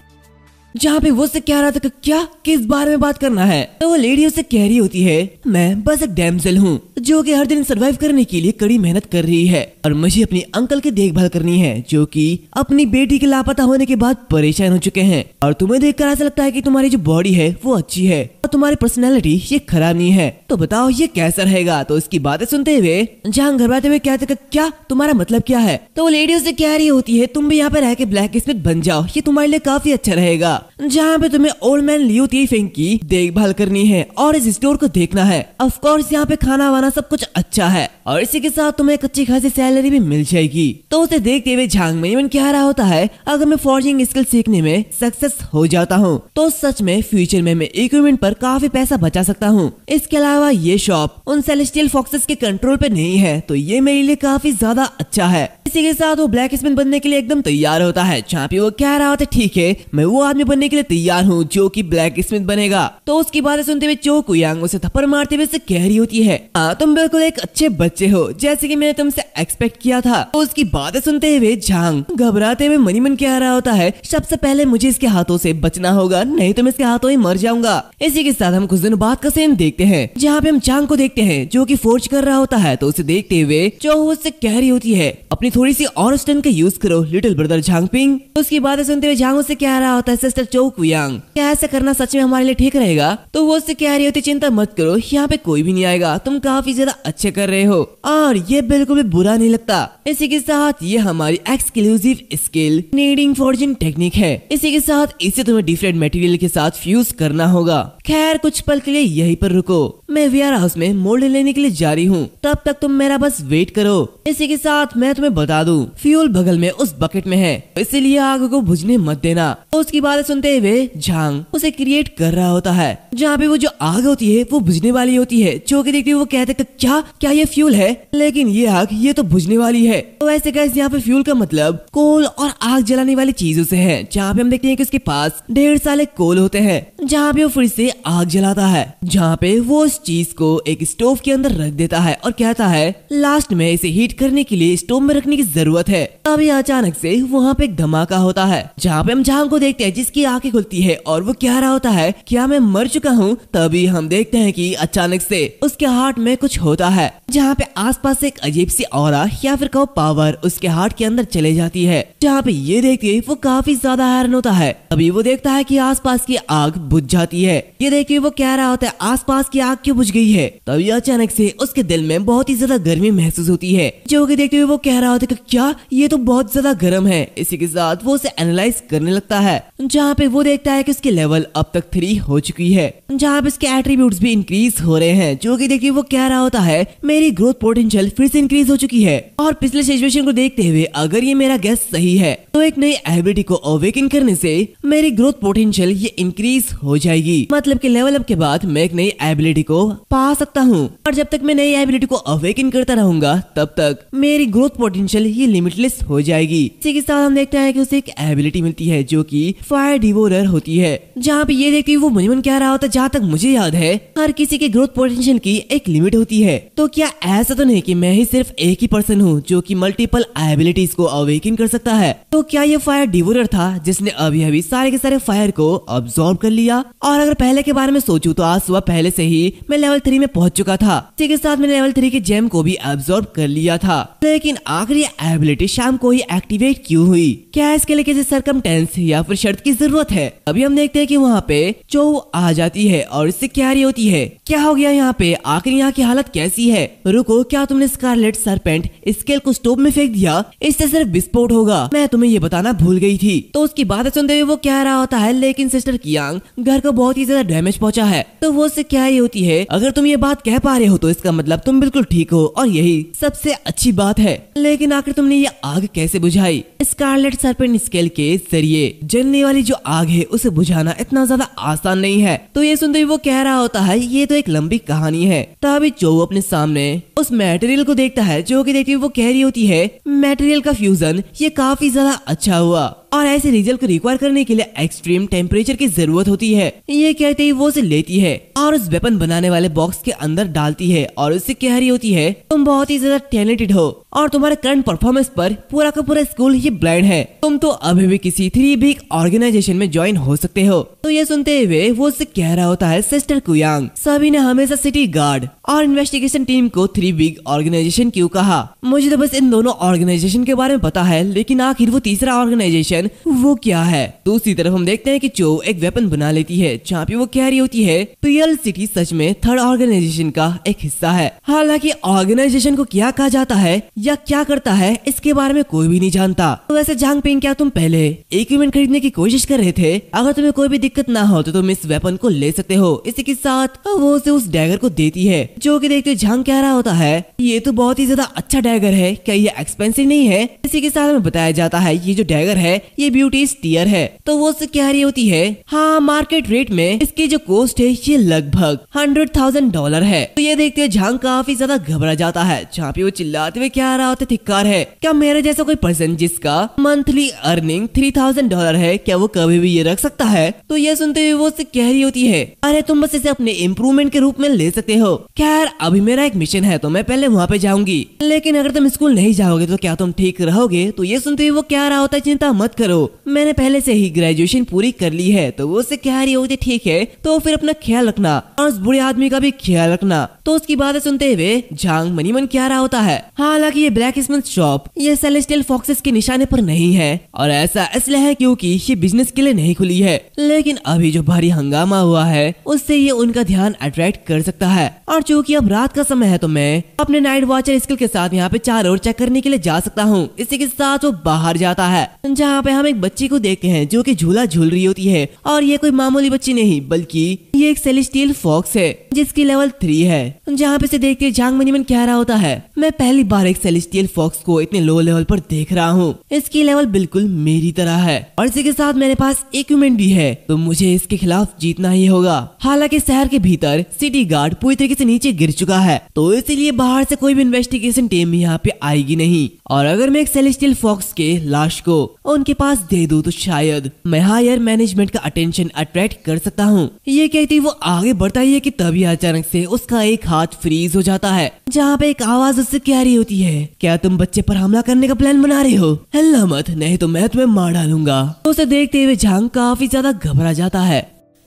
जहाँ पे वो उससे कह रहा था कि क्या किस बारे में बात करना है तो वो लेडी उससे कह रही होती है मैं बस एक डैमसेल हूँ जो कि हर दिन सर्वाइव करने के लिए कड़ी मेहनत कर रही है और मुझे अपने अंकल की देखभाल करनी है जो कि अपनी बेटी के लापता होने के बाद परेशान हो चुके हैं और तुम्हें कर ऐसा लगता है की तुम्हारी जो बॉडी है वो अच्छी है और तुम्हारी पर्सनैलिटी ये खराब नहीं है तो बताओ ये कैसा रहेगा तो इसकी बातें सुनते हुए जहाँ बैठे हुए कहते क्या तुम्हारा मतलब क्या है तो वो लेडी उसे कह रही होती है तुम भी यहाँ पे रह के ब्लैक स्मिथ बन जाओ ये तुम्हारे लिए काफी अच्छा रहेगा जहाँ पे तुम्हें ओल्ड मैन लियो तेफेंग की देखभाल करनी है और इस स्टोर को देखना है अफकोर्स यहाँ पे खाना वाना सब कुछ अच्छा है और इसी के साथ तुम्हें एक अच्छी खासी सैलरी भी मिल जाएगी तो उसे देखते हुए झांग में इवन क्या रहा होता है अगर मैं फॉर्जिंग स्किल सीखने में सक्सेस हो जाता हूँ तो सच में फ्यूचर में मैं इक्विपमेंट पर काफी पैसा बचा सकता हूँ इसके अलावा ये शॉप उन सेलेस्टियल फॉक्सेस के कंट्रोल पे नहीं है तो ये मेरे लिए काफी ज्यादा अच्छा है इसी के साथ वो ब्लैक स्पिन बनने के लिए एकदम तैयार होता है जहाँ पे वो कह रहा होता है ठीक है मैं वो आदमी बनने के लिए तैयार हूँ जो की ब्लैक स्मिथ बनेगा तो उसकी बात सुनते हुए चो को यांगो से थप्पड़ मारते हुए से कह रही होती है हाँ तुम बिल्कुल एक अच्छे बच्चे हो जैसे की मैंने तुमसे एक्सपेक्ट किया था तो उसकी बातें सुनते हुए झांग घबराते हुए मनी मन कह रहा होता है सबसे पहले मुझे इसके हाथों ऐसी बचना होगा नहीं तो मैं इसके हाथों ही मर जाऊंगा इसी के साथ हम कुछ दिनों बाद का सीन देखते हैं जहाँ पे हम चांग को देखते हैं जो कि फोर्ज कर रहा होता है तो उसे देखते हुए चो उससे कह रही होती है अपनी थोड़ी सी और स्टेन का यूज करो लिटिल ब्रदर झांग पिंग उसकी बातें सुनते हुए झांग उसे कह रहा होता है सिस्टर चौक यांग क्या ऐसा करना सच में हमारे लिए ठीक रहेगा तो वो उससे कह रही होती चिंता मत करो यहाँ पे कोई भी नहीं आएगा तुम काफी ज्यादा अच्छे कर रहे हो और ये बिल्कुल भी बुरा नहीं लगता इसी के साथ ये हमारी exclusive skill kneading forging technique है इसी के साथ इसे तुम्हें डिफरेंट मटेरियल के साथ फ्यूज करना होगा खैर कुछ पल के लिए यहीं पर रुको मैं वीआर हाउस में मोल्ड लेने के लिए जा रही हूँ तब तक तुम मेरा बस वेट करो इसी के साथ मैं तुम्हें बता दूँ फ्यूल बगल में उस बकेट में है इसीलिए आग को बुझने मत देना उसकी बात सुनते हुए झांग उसे क्रिएट कर रहा होता है जहाँ पे वो जो आग होती है वो बुझने वाली होती है चौके देखते हुए वो कहते क्या क्या ये फ्यूल है लेकिन ये आग ये तो बुझने वाली है तो ऐसे कैसे यहाँ पे फ्यूल का मतलब कोल और आग जलाने वाली चीजों से है जहाँ पे हम देखते हैं कि उसके पास डेढ़ सारे कोल होते हैं जहाँ पे वो फिर से आग जलाता है जहाँ पे वो उस चीज को एक स्टोव के अंदर रख देता है और कहता है लास्ट में इसे हीट करने के लिए स्टोव में रखने की जरूरत है तभी अचानक से वहाँ पे एक धमाका होता है जहाँ पे हम जहाँ को देखते हैं जिसकी आंखें खुलती है और वो कह रहा होता है क्या मैं मर चुका हूँ तभी हम देखते हैं की अचानक से उसके हार्ट में कुछ होता है जहाँ पे आसपास एक अजीब सी और या फिर कहो पावर उसके हार्ट के अंदर चले जाती है जहाँ पे ये देखते ही वो काफी ज्यादा हैरान होता है अभी वो देखता है कि आसपास की आग बुझ जाती है ये देखिए वो कह रहा होता है आसपास की आग क्यों बुझ गई है तभी अचानक से उसके दिल में बहुत ही ज्यादा गर्मी महसूस होती है जो की देखते हुए वो कह रहा होता है क्या ये तो बहुत ज्यादा गर्म है इसी के साथ वो उसे एनालाइज करने लगता है जहाँ पे वो देखता है की उसकी लेवल अब तक थ्री हो चुकी है जहाँ पे उसके एट्रीब्यूट भी इंक्रीज हो रहे हैं जो की देखिए वो कह रहा होता है मेरी मेरी ग्रोथ पोटेंशियल फिर से इंक्रीज हो चुकी है और पिछले सिचुएशन को देखते हुए अगर ये मेरा गैस सही है तो एक नई एबिलिटी को अवेकन करने से मेरी ग्रोथ पोटेंशियल ये इंक्रीज हो जाएगी मतलब कि लेवल अप के बाद मैं एक नई एबिलिटी को पा सकता हूँ और जब तक मैं नई एबिलिटी को अवेकन करता रहूंगा तब तक मेरी ग्रोथ पोटेंशियल ये लिमिटलेस हो जाएगी इसी के साथ हम देखते हैं की उसे एक एबिलिटी मिलती है जो की फायर डिवोर होती है जहाँ पे ये देखते हुए वो मुझमन क्या रहा होता जहाँ तक मुझे याद है हर किसी के ग्रोथ पोटेंशियल की एक लिमिट होती है तो क्या क्या ऐसा तो नहीं कि मैं ही सिर्फ एक ही पर्सन हूँ जो कि मल्टीपल एबिलिटीज को अवेकिन कर सकता है तो क्या ये फायर डिवोरर था जिसने अभी अभी सारे के सारे फायर को ऑब्जॉर्व कर लिया और अगर पहले के बारे में सोचू तो आज सुबह पहले से ही मैं लेवल थ्री में पहुंच चुका था इसी के साथ मैंने लेवल थ्री के जेम को भी ऑब्जॉर्व कर लिया था लेकिन आखिर ये एबिलिटी शाम को ही एक्टिवेट क्यूँ हुई क्या इसके लिए किसी सरकम या फिर शर्त की जरूरत है अभी हम देखते हैं की वहाँ पे चो आ जाती है और इससे क्यारी होती है क्या हो गया यहाँ पे आखिर यहाँ की हालत कैसी है रुको क्या तुमने स्कारलेट सरपेंट स्केल को स्टोव में फेंक दिया इससे सिर्फ विस्फोट होगा मैं तुम्हें ये बताना भूल गई थी तो उसकी बात सुनते हुए वो कह रहा होता है लेकिन सिस्टर कियांग घर को बहुत ही ज्यादा डैमेज पहुंचा है तो वो उससे क्या ही होती है अगर तुम ये बात कह पा रहे हो तो इसका मतलब तुम बिल्कुल ठीक हो और यही सबसे अच्छी बात है लेकिन आखिर तुमने ये आग कैसे बुझाई स्कारलेट सरपेंट स्केल के जरिए जलने वाली जो आग है उसे बुझाना इतना ज्यादा आसान नहीं है तो ये सुनते हुए वो कह रहा होता है ये तो एक लंबी कहानी है तभी जो अपने सामने उस मेटेरियल को देखता है जो कि देखती हुए वो कह रही होती है मेटेरियल का फ्यूजन ये काफी ज्यादा अच्छा हुआ और ऐसे रिजल्ट को रिक्वायर करने के लिए एक्सट्रीम टेम्परेचर की जरूरत होती है ये कहते ही वो उसे लेती है और उस वेपन बनाने वाले बॉक्स के अंदर डालती है और उससे कह रही होती है तुम बहुत ही ज्यादा टैलेंटेड हो और तुम्हारे करंट परफॉर्मेंस पर पूरा का पूरा स्कूल ही ब्लाइंड है तुम तो अभी भी किसी थ्री बिग ऑर्गेनाइजेशन में ज्वाइन हो सकते हो तो ये सुनते हुए वो उससे कह रहा होता है सिस्टर कुयांग सभी ने हमेशा सिटी गार्ड और इन्वेस्टिगेशन टीम को थ्री बिग ऑर्गेनाइजेशन क्यूँ कहा मुझे तो बस इन दोनों ऑर्गेनाइजेशन के बारे में पता है लेकिन आखिर वो तीसरा ऑर्गेनाइजेशन मिशन वो क्या है दूसरी तरफ हम देखते हैं कि चो एक वेपन बना लेती है जहाँ पे वो कह रही होती है पियल तो सिटी सच में थर्ड ऑर्गेनाइजेशन का एक हिस्सा है हालांकि ऑर्गेनाइजेशन को क्या कहा जाता है या क्या करता है इसके बारे में कोई भी नहीं जानता तो वैसे जांग पिंग क्या तुम पहले इक्विपमेंट खरीदने की कोशिश कर रहे थे अगर तुम्हें कोई भी दिक्कत ना हो तो तुम इस वेपन को ले सकते हो इसी के साथ वो उसे उस डैगर को देती है जो की देखते झांग कह रहा होता है ये तो बहुत ही ज्यादा अच्छा डैगर है क्या ये एक्सपेंसिव नहीं है इसी के साथ में बताया जाता है ये जो डैगर है ये ब्यूटी स्टीयर है तो वो उससे कह रही होती है हाँ मार्केट रेट में इसकी जो कॉस्ट है ये लगभग हंड्रेड थाउजेंड डॉलर है तो ये देखते हुए झांग काफी ज्यादा घबरा जाता है जहाँ पे वो चिल्लाते हुए क्या रहा होता धिक्कार है क्या मेरे जैसा कोई पर्सन जिसका monthly earning three thousand dollar है क्या वो कभी भी ये रख सकता है तो ये सुनते हुए वो उससे कह रही होती है अरे तुम बस इसे अपने इम्प्रूवमेंट के रूप में ले सकते हो खैर अभी मेरा एक मिशन है तो मैं पहले वहाँ पे जाऊंगी लेकिन अगर तुम स्कूल नहीं जाओगे तो क्या तुम ठीक रहोगे तो ये सुनते हुए वो क्या रहा होता है चिंता मत करो मैंने पहले से ही ग्रेजुएशन पूरी कर ली है तो वो उससे कह रही होती ठीक है तो फिर अपना ख्याल रखना और उस बुढ़े आदमी का भी ख्याल रखना तो उसकी बातें सुनते हुए झांग मनी मन क्या रहा होता है हालांकि ये ब्लैक स्मन शॉप ये सेलेस्टियल फॉक्सेस के निशाने पर नहीं है और ऐसा इसलिए है क्योंकि ये बिजनेस के लिए नहीं खुली है लेकिन अभी जो भारी हंगामा हुआ है उससे ये उनका ध्यान अट्रैक्ट कर सकता है और चूंकि अब रात का समय है तो मैं अपने नाइट वॉचर स्किल के साथ यहाँ पे चार ओर चेक करने के लिए जा सकता हूँ इसी के साथ वो बाहर जाता है जहाँ पे हम एक बच्ची को देखते हैं जो कि झूला झूल रही होती है और ये कोई मामूली बच्ची नहीं बल्कि ये एक सेलिस्टियल फॉक्स है जिसकी लेवल थ्री है जहाँ पे इसे देख के झांग मनीमन कह रहा होता है मैं पहली बार एक सेलिस्टियल फॉक्स को इतने लो लेवल पर देख रहा हूँ इसकी लेवल बिल्कुल मेरी तरह है और इसी के साथ मेरे पास इक्विपमेंट भी है तो मुझे इसके खिलाफ जीतना ही होगा हालांकि शहर के भीतर सिटी गार्ड पूरी तरीके से नीचे गिर चुका है तो इसीलिए बाहर से कोई भी इन्वेस्टिगेशन टीम यहाँ पे आएगी नहीं और अगर मैं एक सेलिस्टियल फॉक्स के लाश को उनके पास दे दू तो शायद मैं हायर मैनेजमेंट का अटेंशन अट्रैक्ट कर सकता हूँ ये कहती वो आगे बढ़ता ही है कि तभी अचानक से उसका एक हाथ फ्रीज हो जाता है जहाँ पे एक आवाज उससे कह रही होती है क्या तुम बच्चे पर हमला करने का प्लान बना रहे हो हल्ला मत नहीं तो मैं तुम्हें मार डालूंगा उसे देखते हुए झांग काफी ज्यादा घबरा जाता है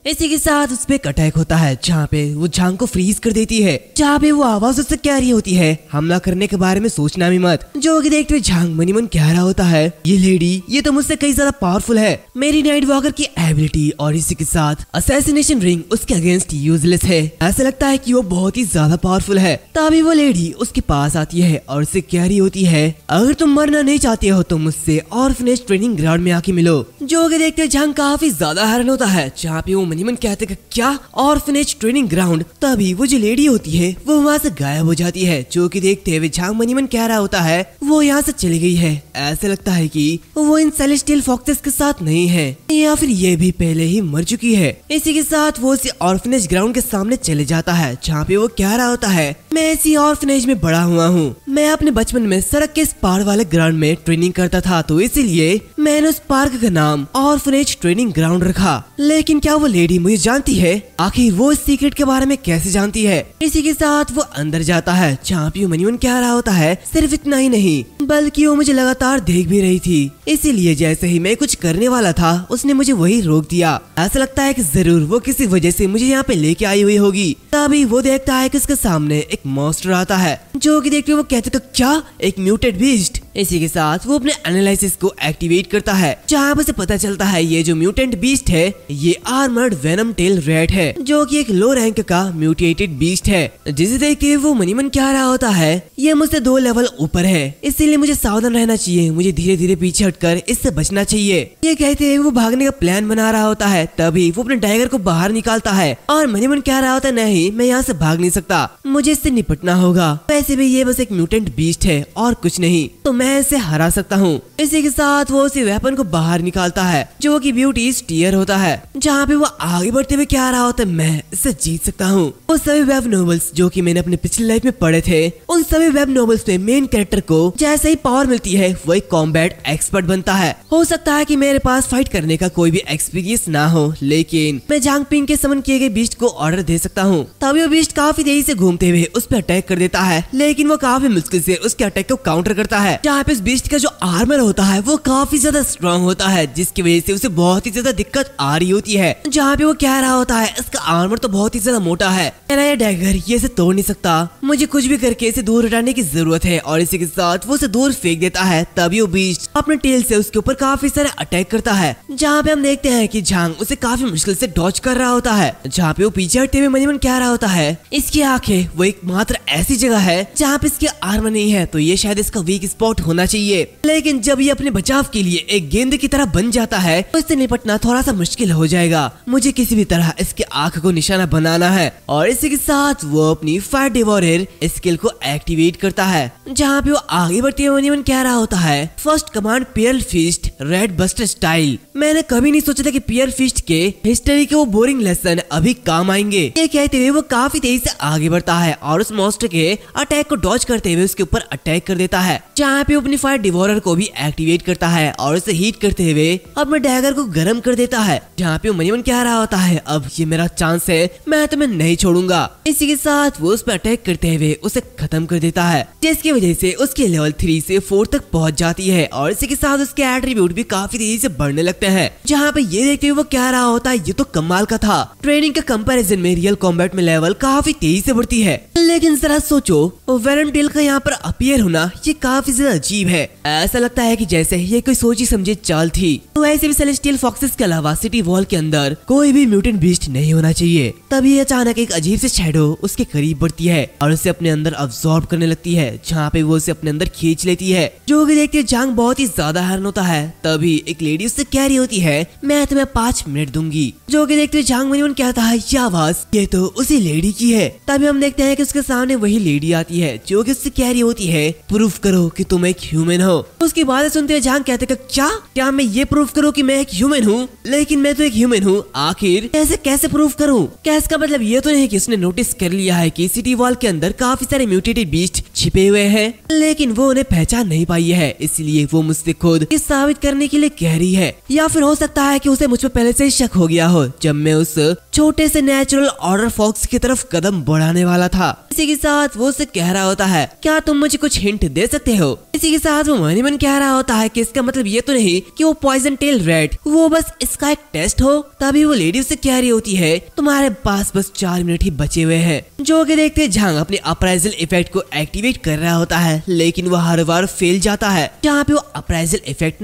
इसी के साथ उस पर एक अटैक होता है जहाँ पे वो झांग को फ्रीज कर देती है जहाँ पे वो आवाज उससे कह रही होती है हमला करने के बारे में सोचना भी मत जो की देखते हुए झांग मनी मन कह रहा होता है ये लेडी ये तो मुझसे कई ज्यादा पावरफुल है मेरी नाइट वॉकर की एबिलिटी और इसी के साथ असैसिनेशन रिंग उसके अगेंस्ट यूजलेस है ऐसा लगता है की वो बहुत ही ज्यादा पावरफुल है तभी वो लेडी उसके पास आती है और उससे कह रही होती है अगर तुम मरना नहीं चाहते हो तो मुझसे और ट्रेनिंग ग्राउंड में आके मिलो जो की देखते झांग काफी ज्यादा हैरान होता है जहाँ पे वो हनीमन कहते कि क्या ऑर्फनेज ट्रेनिंग ग्राउंड तभी वो जो लेडी होती है वो वहाँ से गायब हो जाती है जो कि देखते हुए झांग मनीमन कह रहा होता है वो यहाँ से चली गई है ऐसे लगता है कि वो इन सेलेस्टियल फॉक्सेस के साथ नहीं है या फिर ये भी पहले ही मर चुकी है इसी के साथ वो इसी ऑर्फनेज ग्राउंड के सामने चले जाता है जहाँ पे वो कह रहा होता है मैं इसी ऑर्फनेज में बड़ा हुआ हूँ मैं अपने बचपन में सड़क के इस पार वाले ग्राउंड में ट्रेनिंग करता था तो इसीलिए मैंने उस पार्क का नाम ऑर्फनेज ट्रेनिंग ग्राउंड रखा लेकिन क्या वो लेडी मुझे जानती है आखिर वो इस सीक्रेट के बारे में कैसे जानती है इसी के साथ वो अंदर जाता है जहाँ पे मनी कह रहा होता है सिर्फ इतना ही नहीं बल्कि वो मुझे लगातार देख भी रही थी इसीलिए जैसे ही मैं कुछ करने वाला था उसने मुझे वही रोक दिया ऐसा लगता है की जरूर वो किसी वजह ऐसी मुझे यहाँ पे लेके आई हुई होगी तभी वो देखता है की उसके सामने एक मॉन्स्टर आता है जो की देखते वो कहते तो क्या एक म्यूटेड बीस्ट इसी के साथ वो अपने एनालिसिस को एक्टिवेट करता है जहाँ उसे पता चलता है ये जो म्यूटेंट बीस्ट है ये आर्मर्ड वेनम टेल रेड है जो की एक लो रैंक का म्यूटेटेड बीस्ट है जिसे देख के वो मनीमन क्या रहा होता है ये मुझसे दो लेवल ऊपर है इसीलिए मुझे सावधान रहना चाहिए मुझे धीरे धीरे पीछे हटकर इससे बचना चाहिए ये कहते हुए वो भागने का प्लान बना रहा होता है तभी वो अपने टाइगर को बाहर निकालता है और मनीमन कह रहा होता है नहीं मैं यहाँ ऐसी भाग नहीं सकता मुझे इससे निपटना होगा वैसे भी ये बस एक म्यूटेंट बीस्ट है और कुछ नहीं तो मैं मैं इसे हरा सकता हूँ इसी के साथ वो उसी वेपन को बाहर निकालता है जो की ब्यूटी स्टीयर होता है जहाँ पे वो आगे बढ़ते हुए क्या रहा होता है मैं इसे जीत सकता हूँ उस सभी वेब नॉवेल्स जो की मैंने अपने पिछले लाइफ में पढ़े थे उन सभी वेब नॉवेल्स में मेन कैरेक्टर को जैसे ही पावर मिलती है वो एक कॉम्बैट एक्सपर्ट बनता है हो सकता है की मेरे पास फाइट करने का कोई भी एक्सपीरियंस ना हो लेकिन मैं जांग पिंग के समन किए गए बीस्ट को ऑर्डर दे सकता हूँ तभी वो बीस्ट काफी देरी से घूमते हुए उस पर अटैक कर देता है लेकिन वो काफी मुश्किल से उसके अटैक को काउंटर करता है यहाँ पे बीस्ट का जो आर्मर होता है वो काफी ज्यादा स्ट्रॉन्ग होता है जिसकी वजह से उसे बहुत ही ज्यादा दिक्कत आ रही होती है जहाँ पे वो कह रहा होता है इसका आर्मर तो बहुत ही ज्यादा मोटा है ये डैगर ये इसे तोड़ नहीं सकता मुझे कुछ भी करके इसे दूर हटाने की जरूरत है और इसी के साथ वो उसे दूर फेंक देता है तभी वो बीस्ट अपने टेल से उसके ऊपर काफी सारे अटैक करता है जहाँ पे हम देखते हैं की झांग उसे काफी मुश्किल से डॉच कर रहा होता है जहाँ पे वो पीछे हटते हुए मनीमन मन कह रहा होता है इसकी आंखें वो एक मात्र ऐसी जगह है जहाँ पे इसके आर्मर नहीं है तो ये शायद इसका वीक स्पॉट मजबूत होना चाहिए लेकिन जब ये अपने बचाव के लिए एक गेंद की तरह बन जाता है तो इससे निपटना थोड़ा सा मुश्किल हो जाएगा मुझे किसी भी तरह इसके आँख को निशाना बनाना है और इसी के साथ वो अपनी फायर डिवोरर स्किल को एक्टिवेट करता है जहाँ पे वो आगे बढ़ते हुए कह रहा होता है first command pier fist red buster style मैंने कभी नहीं सोचा था कि पियर फिस्ट के हिस्ट्री के वो बोरिंग लेसन अभी काम आएंगे ये कहते हुए वो काफी तेजी से आगे बढ़ता है और उस मॉस्टर के अटैक को डॉच करते हुए उसके ऊपर अटैक कर देता है जहाँ पे अपनी फायर डिवोरर को भी एक्टिवेट करता है और इसे हीट करते हुए अपने डैगर को गर्म कर देता है जहाँ पे मनीमन कह रहा होता है अब ये मेरा चांस है मैं तुम्हें नहीं छोड़ूंगा इसी के साथ वो उस पर अटैक करते हुए उसे खत्म कर देता है जिसकी वजह से उसकी लेवल थ्री से फोर तक पहुँच जाती है और इसी के साथ उसके एट्रीब्यूट भी काफी तेजी से बढ़ने लगते हैं जहाँ पे ये देखते हुए वो कह रहा होता है ये तो कमाल का था ट्रेनिंग के कंपेरिजन में रियल कॉम्बैट में लेवल काफी तेजी से बढ़ती है लेकिन जरा सोचो वेरन टेल का यहाँ पर अपियर होना ये काफी ज्यादा अजीब है ऐसा लगता है कि जैसे ये कोई सोची समझे चाल थी तो ऐसे भी सेलेस्टियल फॉक्सेस के अलावा सिटी वॉल के अंदर कोई भी म्यूटेंट बीस्ट नहीं होना चाहिए तभी अचानक एक अजीब से छेडो उसके करीब बढ़ती है और उसे अपने अंदर अब्सॉर्ब करने लगती है जहाँ पे वो उसे अपने अंदर खींच लेती है जो कि देखते जांग बहुत ही ज्यादा हैरान होता है तभी एक लेडी उससे कह रही होती है मैं तुम्हें पाँच मिनट दूंगी जो कि देखते जांग मनीमन कहता है यह आवाज ये तो उसी लेडी की है तभी हम देखते हैं की उसके सामने वही लेडी आती है जो की उससे कह रही होती है प्रूफ करो की तुम्हें एक ह्यूमन हो उसकी बातें सुनते हुए जहांग कहते क्या क्या मैं ये प्रूफ करूँ की मैं एक ह्यूमन हूँ लेकिन मैं तो एक ह्यूमन हूँ आखिर ऐसे कैसे प्रूफ करूँ क्या इसका मतलब ये तो नहीं की उसने नोटिस कर लिया है की सिटी वॉल के अंदर काफी सारे म्यूटेटेड बीस्ट छिपे हुए है लेकिन वो उन्हें पहचान नहीं पाई है इसलिए वो मुझसे खुद इस साबित करने के लिए कह रही है या फिर हो सकता है की उसे मुझ पर पहले ऐसी शक हो गया हो जब मैं उस छोटे ऐसी नेचुरल ऑर्डर फॉक्स की तरफ कदम बढ़ाने वाला था इसी के साथ वो उसे कह रहा होता है क्या तुम मुझे कुछ हिंट दे सकते हो इसी के साथ वो मन मन कह रहा होता है कि इसका मतलब ये तो नहीं कि वो पॉइजन टेल रेड वो बस इसका एक टेस्ट हो तभी वो लेडी उसे कह रही होती है तुम्हारे पास बस चार मिनट ही बचे हुए है जो की देखते झांग अपने अप्राइजल इफेक्ट को एक्टिवेट कर रहा होता है लेकिन वो हर बार फेल जाता है जहाँ पे वो appraisal effect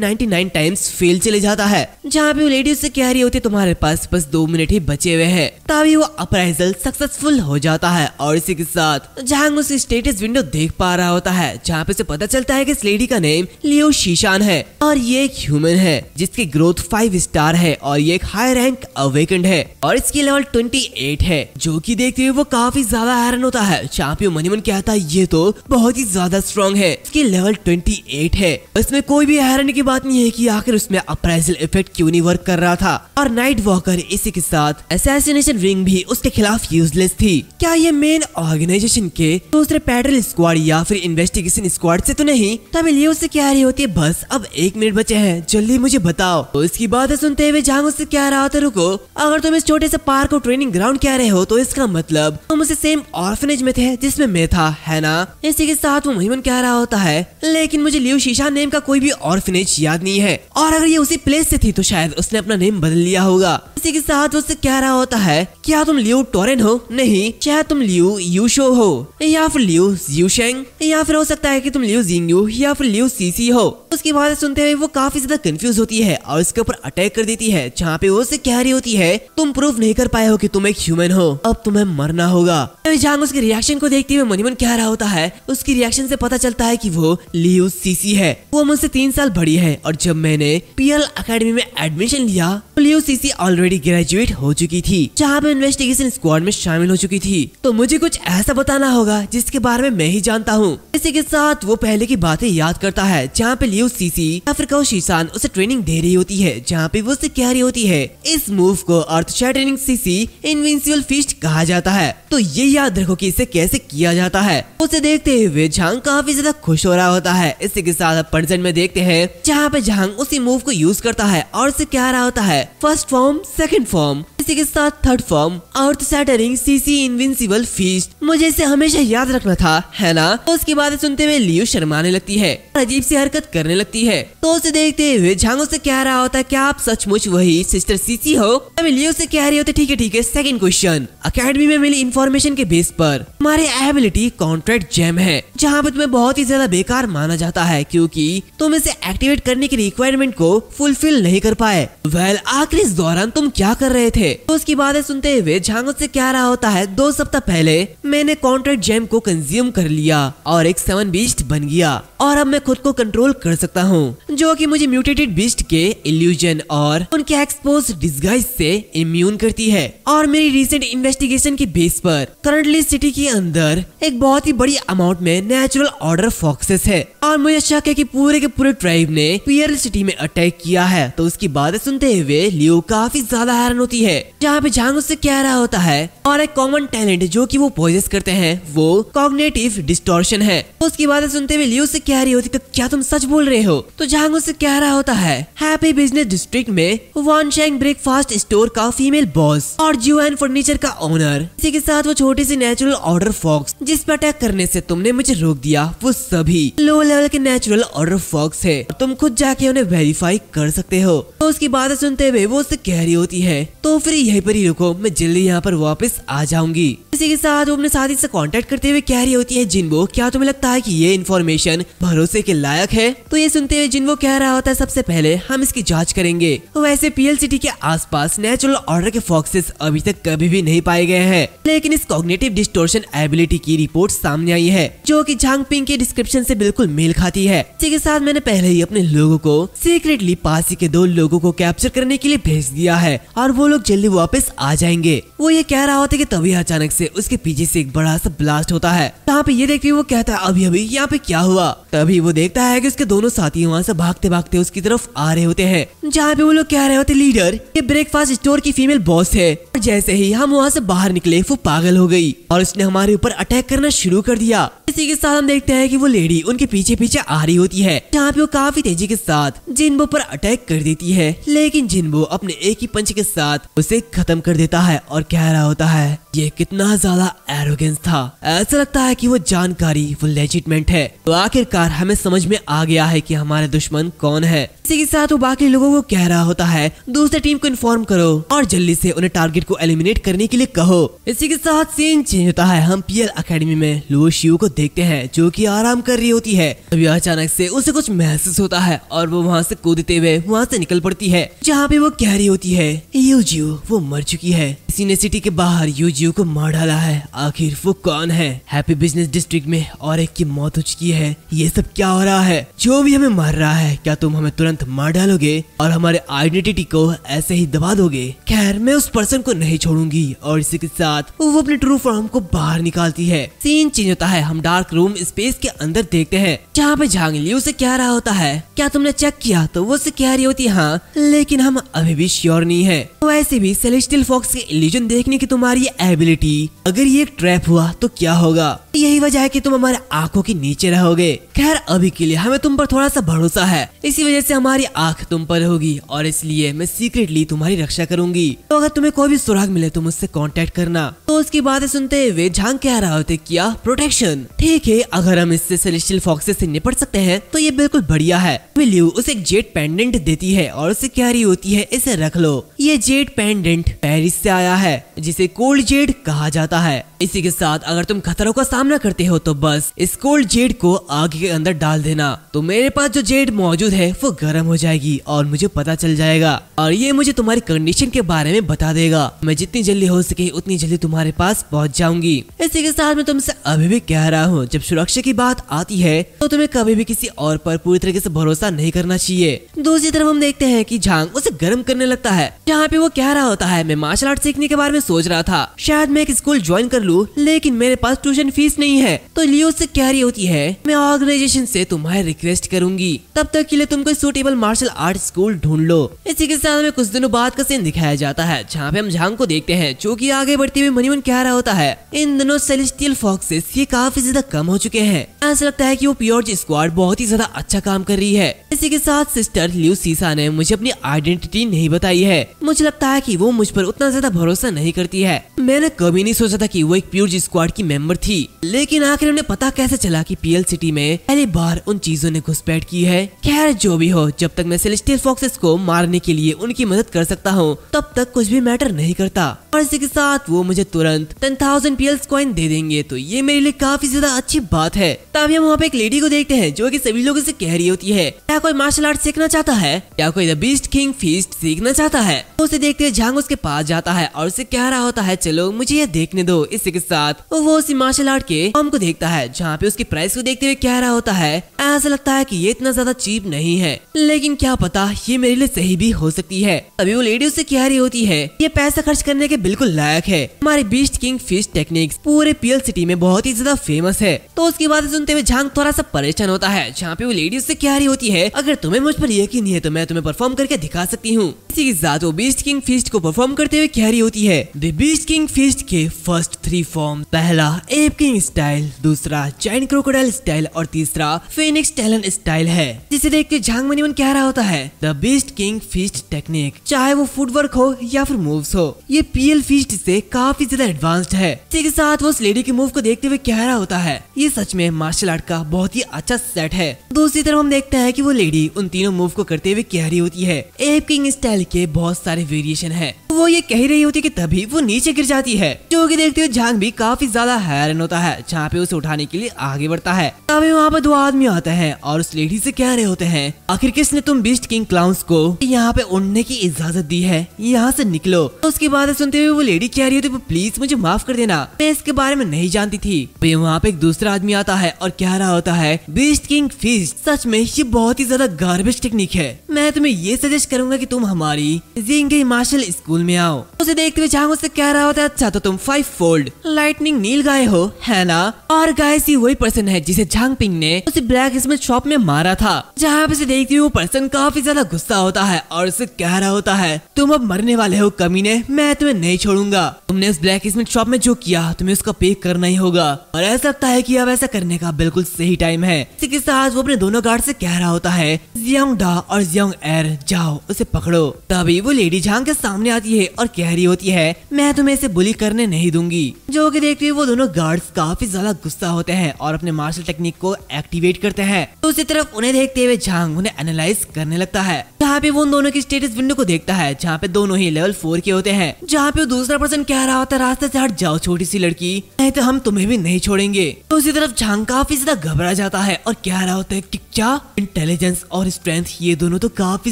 nine times fail चले जाता है जहाँ पे वो लेडी उसे कह रही होती तुम्हारे पास बस दो मिनट ही बचे हुए है तभी वो अप्राइजल सक्सेसफुल हो जाता है और इसी के साथ जहांग उस स्टेटस विंडो देख पा रहा होता है जहाँ पे पता चलता है कि इस लेडी का नेम लियो शीशान है और ये एक ह्यूमन है जिसकी ग्रोथ फाइव स्टार है और ये एक हाई रैंक अवेकेंड है और इसकी लेवल ट्वेंटी एट है जो की देखते हुए वो काफी ज्यादा हैरान होता है चैंपियन मनीमन कहता है ये तो बहुत ही ज्यादा स्ट्रॉन्ग है इसकी लेवल ट्वेंटी एट है इसमें कोई भी हैरानी की बात नहीं है की आखिर उसमें अप्राइजल इफेक्ट क्यों नहीं वर्क कर रहा था और नाइट वॉकर इसी के साथ असैसिनेशन रिंग भी उसके खिलाफ यूजलेस थी क्या ये मेन ऑर्गेनाइजेशन के दूसरे पेडरल स्क्वाड या फिर इन्वेस्टिगेशन स्क्वाड हार्ट से तो नहीं तमिलियो से क्या रही होती है बस अब एक मिनट बचे हैं जल्दी मुझे बताओ तो इसकी बात सुनते हुए झांग उससे क्या रहा था रुको अगर तुम इस छोटे से पार्क और ट्रेनिंग ग्राउंड क्या रहे हो तो इसका मतलब तुम उसे सेम ऑर्फनेज में थे जिसमे मैं था है ना इसी के साथ वो महिमन कह रहा होता है लेकिन मुझे लियो शीशा नेम का कोई भी ऑर्फनेज याद नहीं है और अगर ये उसी प्लेस ऐसी थी तो शायद उसने अपना नेम बदल लिया होगा इसी के साथ उससे कह रहा होता है क्या तुम लियो टोरेन हो नहीं क्या तुम लियो यूशो हो या फिर लियो यूशेंग या फिर हो सकता है की तुम लियो जिंगयू या फिर लियो सीसी हो उसकी बातें सुनते हुए वो काफी ज्यादा कंफ्यूज होती है और उसके ऊपर अटैक कर देती है जहाँ पे वो उसे कह रही होती है तुम प्रूफ नहीं कर पाए हो कि तुम एक ह्यूमन हो अब तुम्हें मरना होगा तो जांग उसके रिएक्शन को देखते हुए मनीमन कह रहा होता है उसकी रिएक्शन से पता चलता है कि वो लियो सीसी है वो मुझसे तीन साल बड़ी है और जब मैंने पीएल अकेडमी में एडमिशन लिया तो लियो सीसी ऑलरेडी ग्रेजुएट हो चुकी थी जहाँ पे इन्वेस्टिगेशन स्क्वाड में शामिल हो चुकी थी तो मुझे कुछ ऐसा बताना होगा जिसके बारे में मैं ही जानता हूँ इसी के साथ वो पहले की बातें याद करता है जहाँ पे लियो सीसी अफ्रीका शीशान उसे ट्रेनिंग दे रही होती है जहाँ पे वो उसे कह रही होती है इस मूव को अर्थशा ट्रेनिंग सीसी इनविंसिबल फिस्ट कहा जाता है तो ये याद रखो की इसे कैसे किया जाता है उसे देखते हुए झांग काफी ज्यादा खुश हो रहा होता है इसी के साथ पर्जन में देखते हैं जहाँ पे झांग उसी मूव को यूज करता है और उसे कह रहा होता है फर्स्ट फॉर्म सेकेंड फॉर्म इसी के साथ थर्ड फॉर्म अर्थ सैटरिंग सीसी इनविंसिबल फीस्ट मुझे इसे हमेशा याद रखना था है ना तो उसकी बातें सुनते हुए लियो शर्माने लगती है अजीब सी हरकत करने लगती है तो उसे देखते हुए झांगो से कह रहा होता है क्या आप सचमुच वही सिस्टर सीसी हो लियो से कह रही होती ठीक है ठीक है सेकंड क्वेश्चन अकेडमी में मिली इन्फॉर्मेशन के बेस पर हमारे एबिलिटी कॉन्ट्रैक्ट जेम है जहाँ पे तुम्हें बहुत ही ज्यादा बेकार माना जाता है क्योंकि तुम इसे एक्टिवेट करने की रिक्वायरमेंट को फुलफिल नहीं कर पाए वेल आखिर इस दौरान तुम क्या कर रहे थे तो उसकी बातें सुनते हुए झांगो से क्या रहा होता है दो सप्ताह पहले मैंने कॉन्ट्रैक्ट जेम को कंज्यूम कर लिया और एक सेवन बीस्ट बन गया और अब मैं खुद को कंट्रोल कर सकता हूँ जो की मुझे म्यूटेटेड बीस्ट के इल्यूजन और उनके एक्सपोज डिस्गाइज से इम्यून करती है और मेरी रिसेंट इन्वेस्टिगेशन के बेस पर करंटली सिटी की अंदर एक बहुत ही बड़ी अमाउंट में नेचुरल ऑर्डर फॉक्सेस है और मुझे शक है कि पूरे के पूरे ट्राइब ने पियर सिटी में अटैक किया है तो उसकी बातें सुनते हुए लियो काफी ज्यादा हैरान होती है जहाँ पे झांग उससे कह रहा होता है और एक कॉमन टैलेंट जो की वो पोजेस करते हैं वो कॉग्नेटिव डिस्टोर्शन है तो उसकी बातें सुनते हुए लियो से कह रही होती तो क्या तुम सच बोल रहे हो तो झांग उससे कह रहा होता है हैप्पी बिजनेस डिस्ट्रिक्ट में शैंग ब्रेकफास्ट स्टोर का फीमेल बॉस और एंड फर्नीचर का ओनर इसी के साथ वो छोटी सी नेचुरल ऑर्डर फॉक्स जिस पर अटैक करने से तुमने मुझे रोक दिया वो सभी लो लेवल के नेचुरल ऑर्डर फॉक्स है तुम खुद जाके उन्हें वेरीफाई कर सकते हो तो उसकी बात सुनते हुए वो उससे कह रही होती है तो फिर यही पर ही रुको मैं जल्दी यहाँ पर वापस आ जाऊंगी इसी के साथ वो अपने साथी से कांटेक्ट करते हुए कह रही होती है जिनबो क्या तुम्हें लगता है कि ये इन्फॉर्मेशन भरोसे के लायक है तो ये सुनते हुए जिनबो कह रहा होता है सबसे पहले हम इसकी जाँच करेंगे तो वैसे पीएल सिटी के आसपास नेचुरल ऑर्डर के फॉक्सेस अभी तक कभी भी नहीं पाए गए हैं लेकिन इस कॉग्नेटिव डिस्टोर्शन एबिलिटी की रिपोर्ट सामने आई है जो की झांग पिंग के डिस्क्रिप्शन ऐसी बिल्कुल मेल खाती है इसी के साथ मैंने पहले ही अपने लोगो को सीक्रेटली पासी के दो लोगो को कैप्चर करने के लिए भेज दिया है और वो लोग जल्दी वापस आ जाएंगे वो ये कह रहा होता है की तभी अचानक से उसके पीछे से एक बड़ा सा ब्लास्ट होता है यहाँ पे ये देखते वो कहता है अभी अभी यहाँ पे क्या हुआ तभी वो देखता है कि उसके दोनों साथी वहाँ से भागते भागते उसकी तरफ आ रहे होते हैं जहाँ पे वो लोग कह रहे होते लीडर ये ब्रेकफास्ट स्टोर की फीमेल बॉस है और जैसे ही हम वहाँ से बाहर निकले वो पागल हो गई और उसने हमारे ऊपर अटैक करना शुरू कर दिया इसी के साथ हम देखते हैं कि वो लेडी उनके पीछे पीछे आ रही होती है जहाँ पे वो काफी तेजी के साथ जिनबो पर अटैक कर देती है लेकिन जिनबो अपने एक ही पंच के साथ उसे खत्म कर देता है और कह रहा होता है ये कितना ज्यादा एरोगेंस था ऐसा लगता है कि वो जानकारी वो लेजिटमेंट है तो आखिरकार हमें समझ में आ गया है कि हमारे दुश्मन कौन है इसी के साथ वो बाकी लोगों को कह रहा होता है दूसरे टीम को इन्फॉर्म करो और जल्दी से उन्हें टारगेट को एलिमिनेट करने के लिए कहो इसी के साथ सीन चेंज होता है हम पीएल अकेडमी में लुओशियो को देखते हैं जो की आराम कर रही होती है तभी अचानक से उसे कुछ महसूस होता है और वो वहाँ से कूदते हुए वहाँ से निकल पड़ती है जहाँ पे वो कह रही होती है यूजियो वो मर चुकी है किसी सिटी के बाहर यूजियो को मार वाला है आखिर वो कौन है हैप्पी बिजनेस डिस्ट्रिक्ट में और एक की मौत हो चुकी है ये सब क्या हो रहा है जो भी हमें मार रहा है क्या तुम हमें तुरंत मार डालोगे और हमारे आइडेंटिटी को ऐसे ही दबा दोगे खैर मैं उस पर्सन को नहीं छोड़ूंगी और इसी के साथ वो अपने ट्रू फॉर्म को बाहर निकालती है सीन चेंज होता है हम डार्क रूम स्पेस के अंदर देखते हैं जहाँ पे ली उसे क्या रहा होता है क्या तुमने चेक किया तो वो उसे कह रही होती है हाँ लेकिन हम अभी भी श्योर नहीं है वैसे भी सेलेस्टियल फॉक्स के इल्यूजन देखने की तुम्हारी एबिलिटी अगर ये एक ट्रैप हुआ तो क्या होगा यही वजह है कि तुम हमारे आंखों के नीचे रहोगे खैर अभी के लिए हमें तुम पर थोड़ा सा भरोसा है इसी वजह से हमारी आंख तुम पर होगी और इसलिए मैं सीक्रेटली तुम्हारी रक्षा करूंगी तो अगर तुम्हें कोई भी सुराग मिले तो मुझसे कॉन्टेक्ट करना तो उसकी बातें सुनते हुए झांग कह रहा होते क्या प्रोटेक्शन ठीक है अगर हम इससे सेलेस्टियल फॉक्सेस से निपट सकते हैं तो ये बिल्कुल बढ़िया है विल्यू उसे एक जेट पेंडेंट देती है और उसे कह रही होती है इसे रख लो ये जेट पेंडेंट पेरिस से आया है जिसे कोल्ड जेट कहा जाता सकता है इसी के साथ अगर तुम खतरों का सामना करते हो तो बस इस कोल्ड जेड को आग के अंदर डाल देना तो मेरे पास जो जेड मौजूद है वो गर्म हो जाएगी और मुझे पता चल जाएगा और ये मुझे तुम्हारी कंडीशन के बारे में बता देगा मैं जितनी जल्दी हो सके उतनी जल्दी तुम्हारे पास पहुँच जाऊंगी इसी के साथ मैं तुमसे अभी भी कह रहा हूँ जब सुरक्षा की बात आती है तो तुम्हें कभी भी किसी और पर पूरी तरीके से भरोसा नहीं करना चाहिए दूसरी तरफ हम देखते हैं कि झांग उसे गर्म करने लगता है जहाँ पे वो कह रहा होता है मैं मार्शल आर्ट सीखने के बारे में सोच रहा था शायद मैं एक स्कूल स्कूल ज्वाइन कर लूँ लेकिन मेरे पास ट्यूशन फीस नहीं है तो लियो से कह रही होती है मैं ऑर्गेनाइजेशन से तुम्हारी रिक्वेस्ट करूंगी तब तक के लिए तुम कोई सुटेबल मार्शल आर्ट स्कूल ढूंढ लो इसी के साथ में कुछ दिनों बाद का सीन दिखाया जाता है जहाँ पे हम झांग को देखते हैं जो की आगे बढ़ते हुए मनीमन कह रहा होता है इन दोनों सेलिस्टियल फॉक्सेस ये काफी ज्यादा कम हो चुके हैं ऐसा लगता है की वो प्योर स्क्वाड बहुत ही ज्यादा अच्छा काम कर रही है इसी के साथ सिस्टर लियो सीसा ने मुझे अपनी आइडेंटिटी नहीं बताई है मुझे लगता है की वो मुझ पर उतना ज्यादा भरोसा नहीं करती है मैंने कभी नहीं सोचा था कि वो एक प्योर स्क्वाड की मेंबर थी लेकिन आखिर उन्हें पता कैसे चला कि पीएल सिटी में पहली बार उन चीजों ने घुसपैठ की है खैर जो भी हो जब तक मैं सेलेस्टियल फॉक्सेस को मारने के लिए उनकी मदद कर सकता हूँ तब तक कुछ भी मैटर नहीं करता और इसी के साथ वो मुझे तुरंत टेन थाउजेंड पीएल कॉइन दे देंगे तो ये मेरे लिए काफी ज्यादा अच्छी बात है तब हम वहाँ पे एक लेडी को देखते हैं जो की सभी लोगों से कह रही होती है क्या कोई मार्शल आर्ट सीखना चाहता है क्या कोई बीस्ट किंग फीस्ट सीखना चाहता है तो उसे देखते हुए झांग उसके पास जाता है और उसे कह रहा होता है चलो मुझे ये देखने देखने दो इसी के साथ वो उसी मार्शल आर्ट के फॉर्म को देखता है जहाँ पे उसकी प्राइस को देखते हुए कह रहा होता है ऐसा लगता है कि ये इतना ज्यादा चीप नहीं है लेकिन क्या पता ये मेरे लिए सही भी हो सकती है अभी वो लेडी उससे कह रही होती है ये पैसा खर्च करने के बिल्कुल लायक है हमारी बीस्ट किंग फिश टेक्निक पूरे पीएल सिटी में बहुत ही ज्यादा फेमस है तो उसकी बात सुनते हुए झांग थोड़ा सा परेशान होता है जहाँ पे वो लेडी उससे कह रही होती है अगर तुम्हें मुझ पर यकीन है तो मैं तुम्हें परफॉर्म करके दिखा सकती हूँ इसी के साथ वो बीस्ट किंग फिस्ट को परफॉर्म करते हुए कह रही होती है द बीस्ट किंग फिस्ट के फर्स्ट थ्री फॉर्म पहला एपकिंग स्टाइल दूसरा चाइन क्रोकोडाइल स्टाइल और तीसरा फिनिक्स टैलन स्टाइल है जिसे देख के झांग मनीमन कह रहा होता है the beast king fist technique चाहे वो फुटवर्क हो या फिर मूव्स हो ये पीएल फिस्ट से काफी ज्यादा एडवांस्ड है इसी के साथ वो उस लेडी के मूव को देखते हुए कह रहा होता है ये सच में मार्शल आर्ट का बहुत ही अच्छा सेट है दूसरी तरफ हम देखते हैं की वो लेडी उन तीनों मूव को करते हुए कह रही होती है एप किंग स्टाइल के बहुत सारे वेरिएशन है वो ये कह रही होती कि तभी वो नीचे गिर जाती है जो कि देखते हुए झांग भी काफी ज्यादा हैरान होता है जहाँ पे उसे उठाने के लिए आगे बढ़ता है तभी वहाँ पर दो आदमी आते हैं और उस लेडी से कह रहे होते हैं आखिर किसने तुम बीस्ट किंग क्लाउंस को यहाँ पे उड़ने की इजाजत दी है यहाँ से निकलो तो उसकी बाद सुनते हुए वो लेडी कह रही होती तो प्लीज मुझे माफ कर देना मैं इसके बारे में नहीं जानती थी वहाँ पे एक दूसरा आदमी आता है और कह रहा होता है बीस्ट किंग फिश सच में ये बहुत ही ज्यादा गार्बेज टेक्निक है मैं तुम्हें ये सजेस्ट करूंगा की तुम हमारी जिंगे मार्शल स्कूल स्कूल में आओ उसे देखते हुए चांग उससे कह रहा होता है अच्छा तो तुम फाइव फोल्ड लाइटनिंग नील गाय हो है ना और गाय सी वही पर्सन है जिसे झांग पिंग ने उसे ब्लैक स्मिथ शॉप में मारा था जहाँ पे देखते हुए वो पर्सन काफी ज्यादा गुस्सा होता है और उसे कह रहा होता है तुम अब मरने वाले हो कमी ने मैं तुम्हें नहीं छोड़ूंगा तुमने उस ब्लैक स्मिथ शॉप में जो किया तुम्हें उसका पे करना ही होगा और ऐसा लगता है की अब ऐसा करने का बिल्कुल सही टाइम है इसी के साथ वो अपने दोनों गार्ड ऐसी कह रहा होता है जियांग डा और जियांग एर जाओ उसे पकड़ो तभी वो लेडी झांग के सामने आती है और कह रही होती है मैं तुम्हें इसे बुली करने नहीं दूंगी जो कि देखते हुए वो दोनों गार्ड्स काफी ज्यादा गुस्सा होते हैं और अपने मार्शल टेक्निक को एक्टिवेट करते हैं दूसरी तो तरफ उन्हें देखते हुए झांग उन्हें एनालाइज करने लगता है जहाँ पे वो उन दोनों की स्टेटस विंडो को देखता है जहाँ पे दोनों ही लेवल फोर के होते हैं जहाँ पे वो दूसरा पर्सन कह रहा होता है रास्ते ऐसी हट जाओ छोटी सी लड़की नहीं तो हम तुम्हें भी नहीं छोड़ेंगे दूसरी तो तरफ झांग काफी ज्यादा घबरा जाता है और कह रहा होता है क्या इंटेलिजेंस और स्ट्रेंथ ये दोनों तो काफी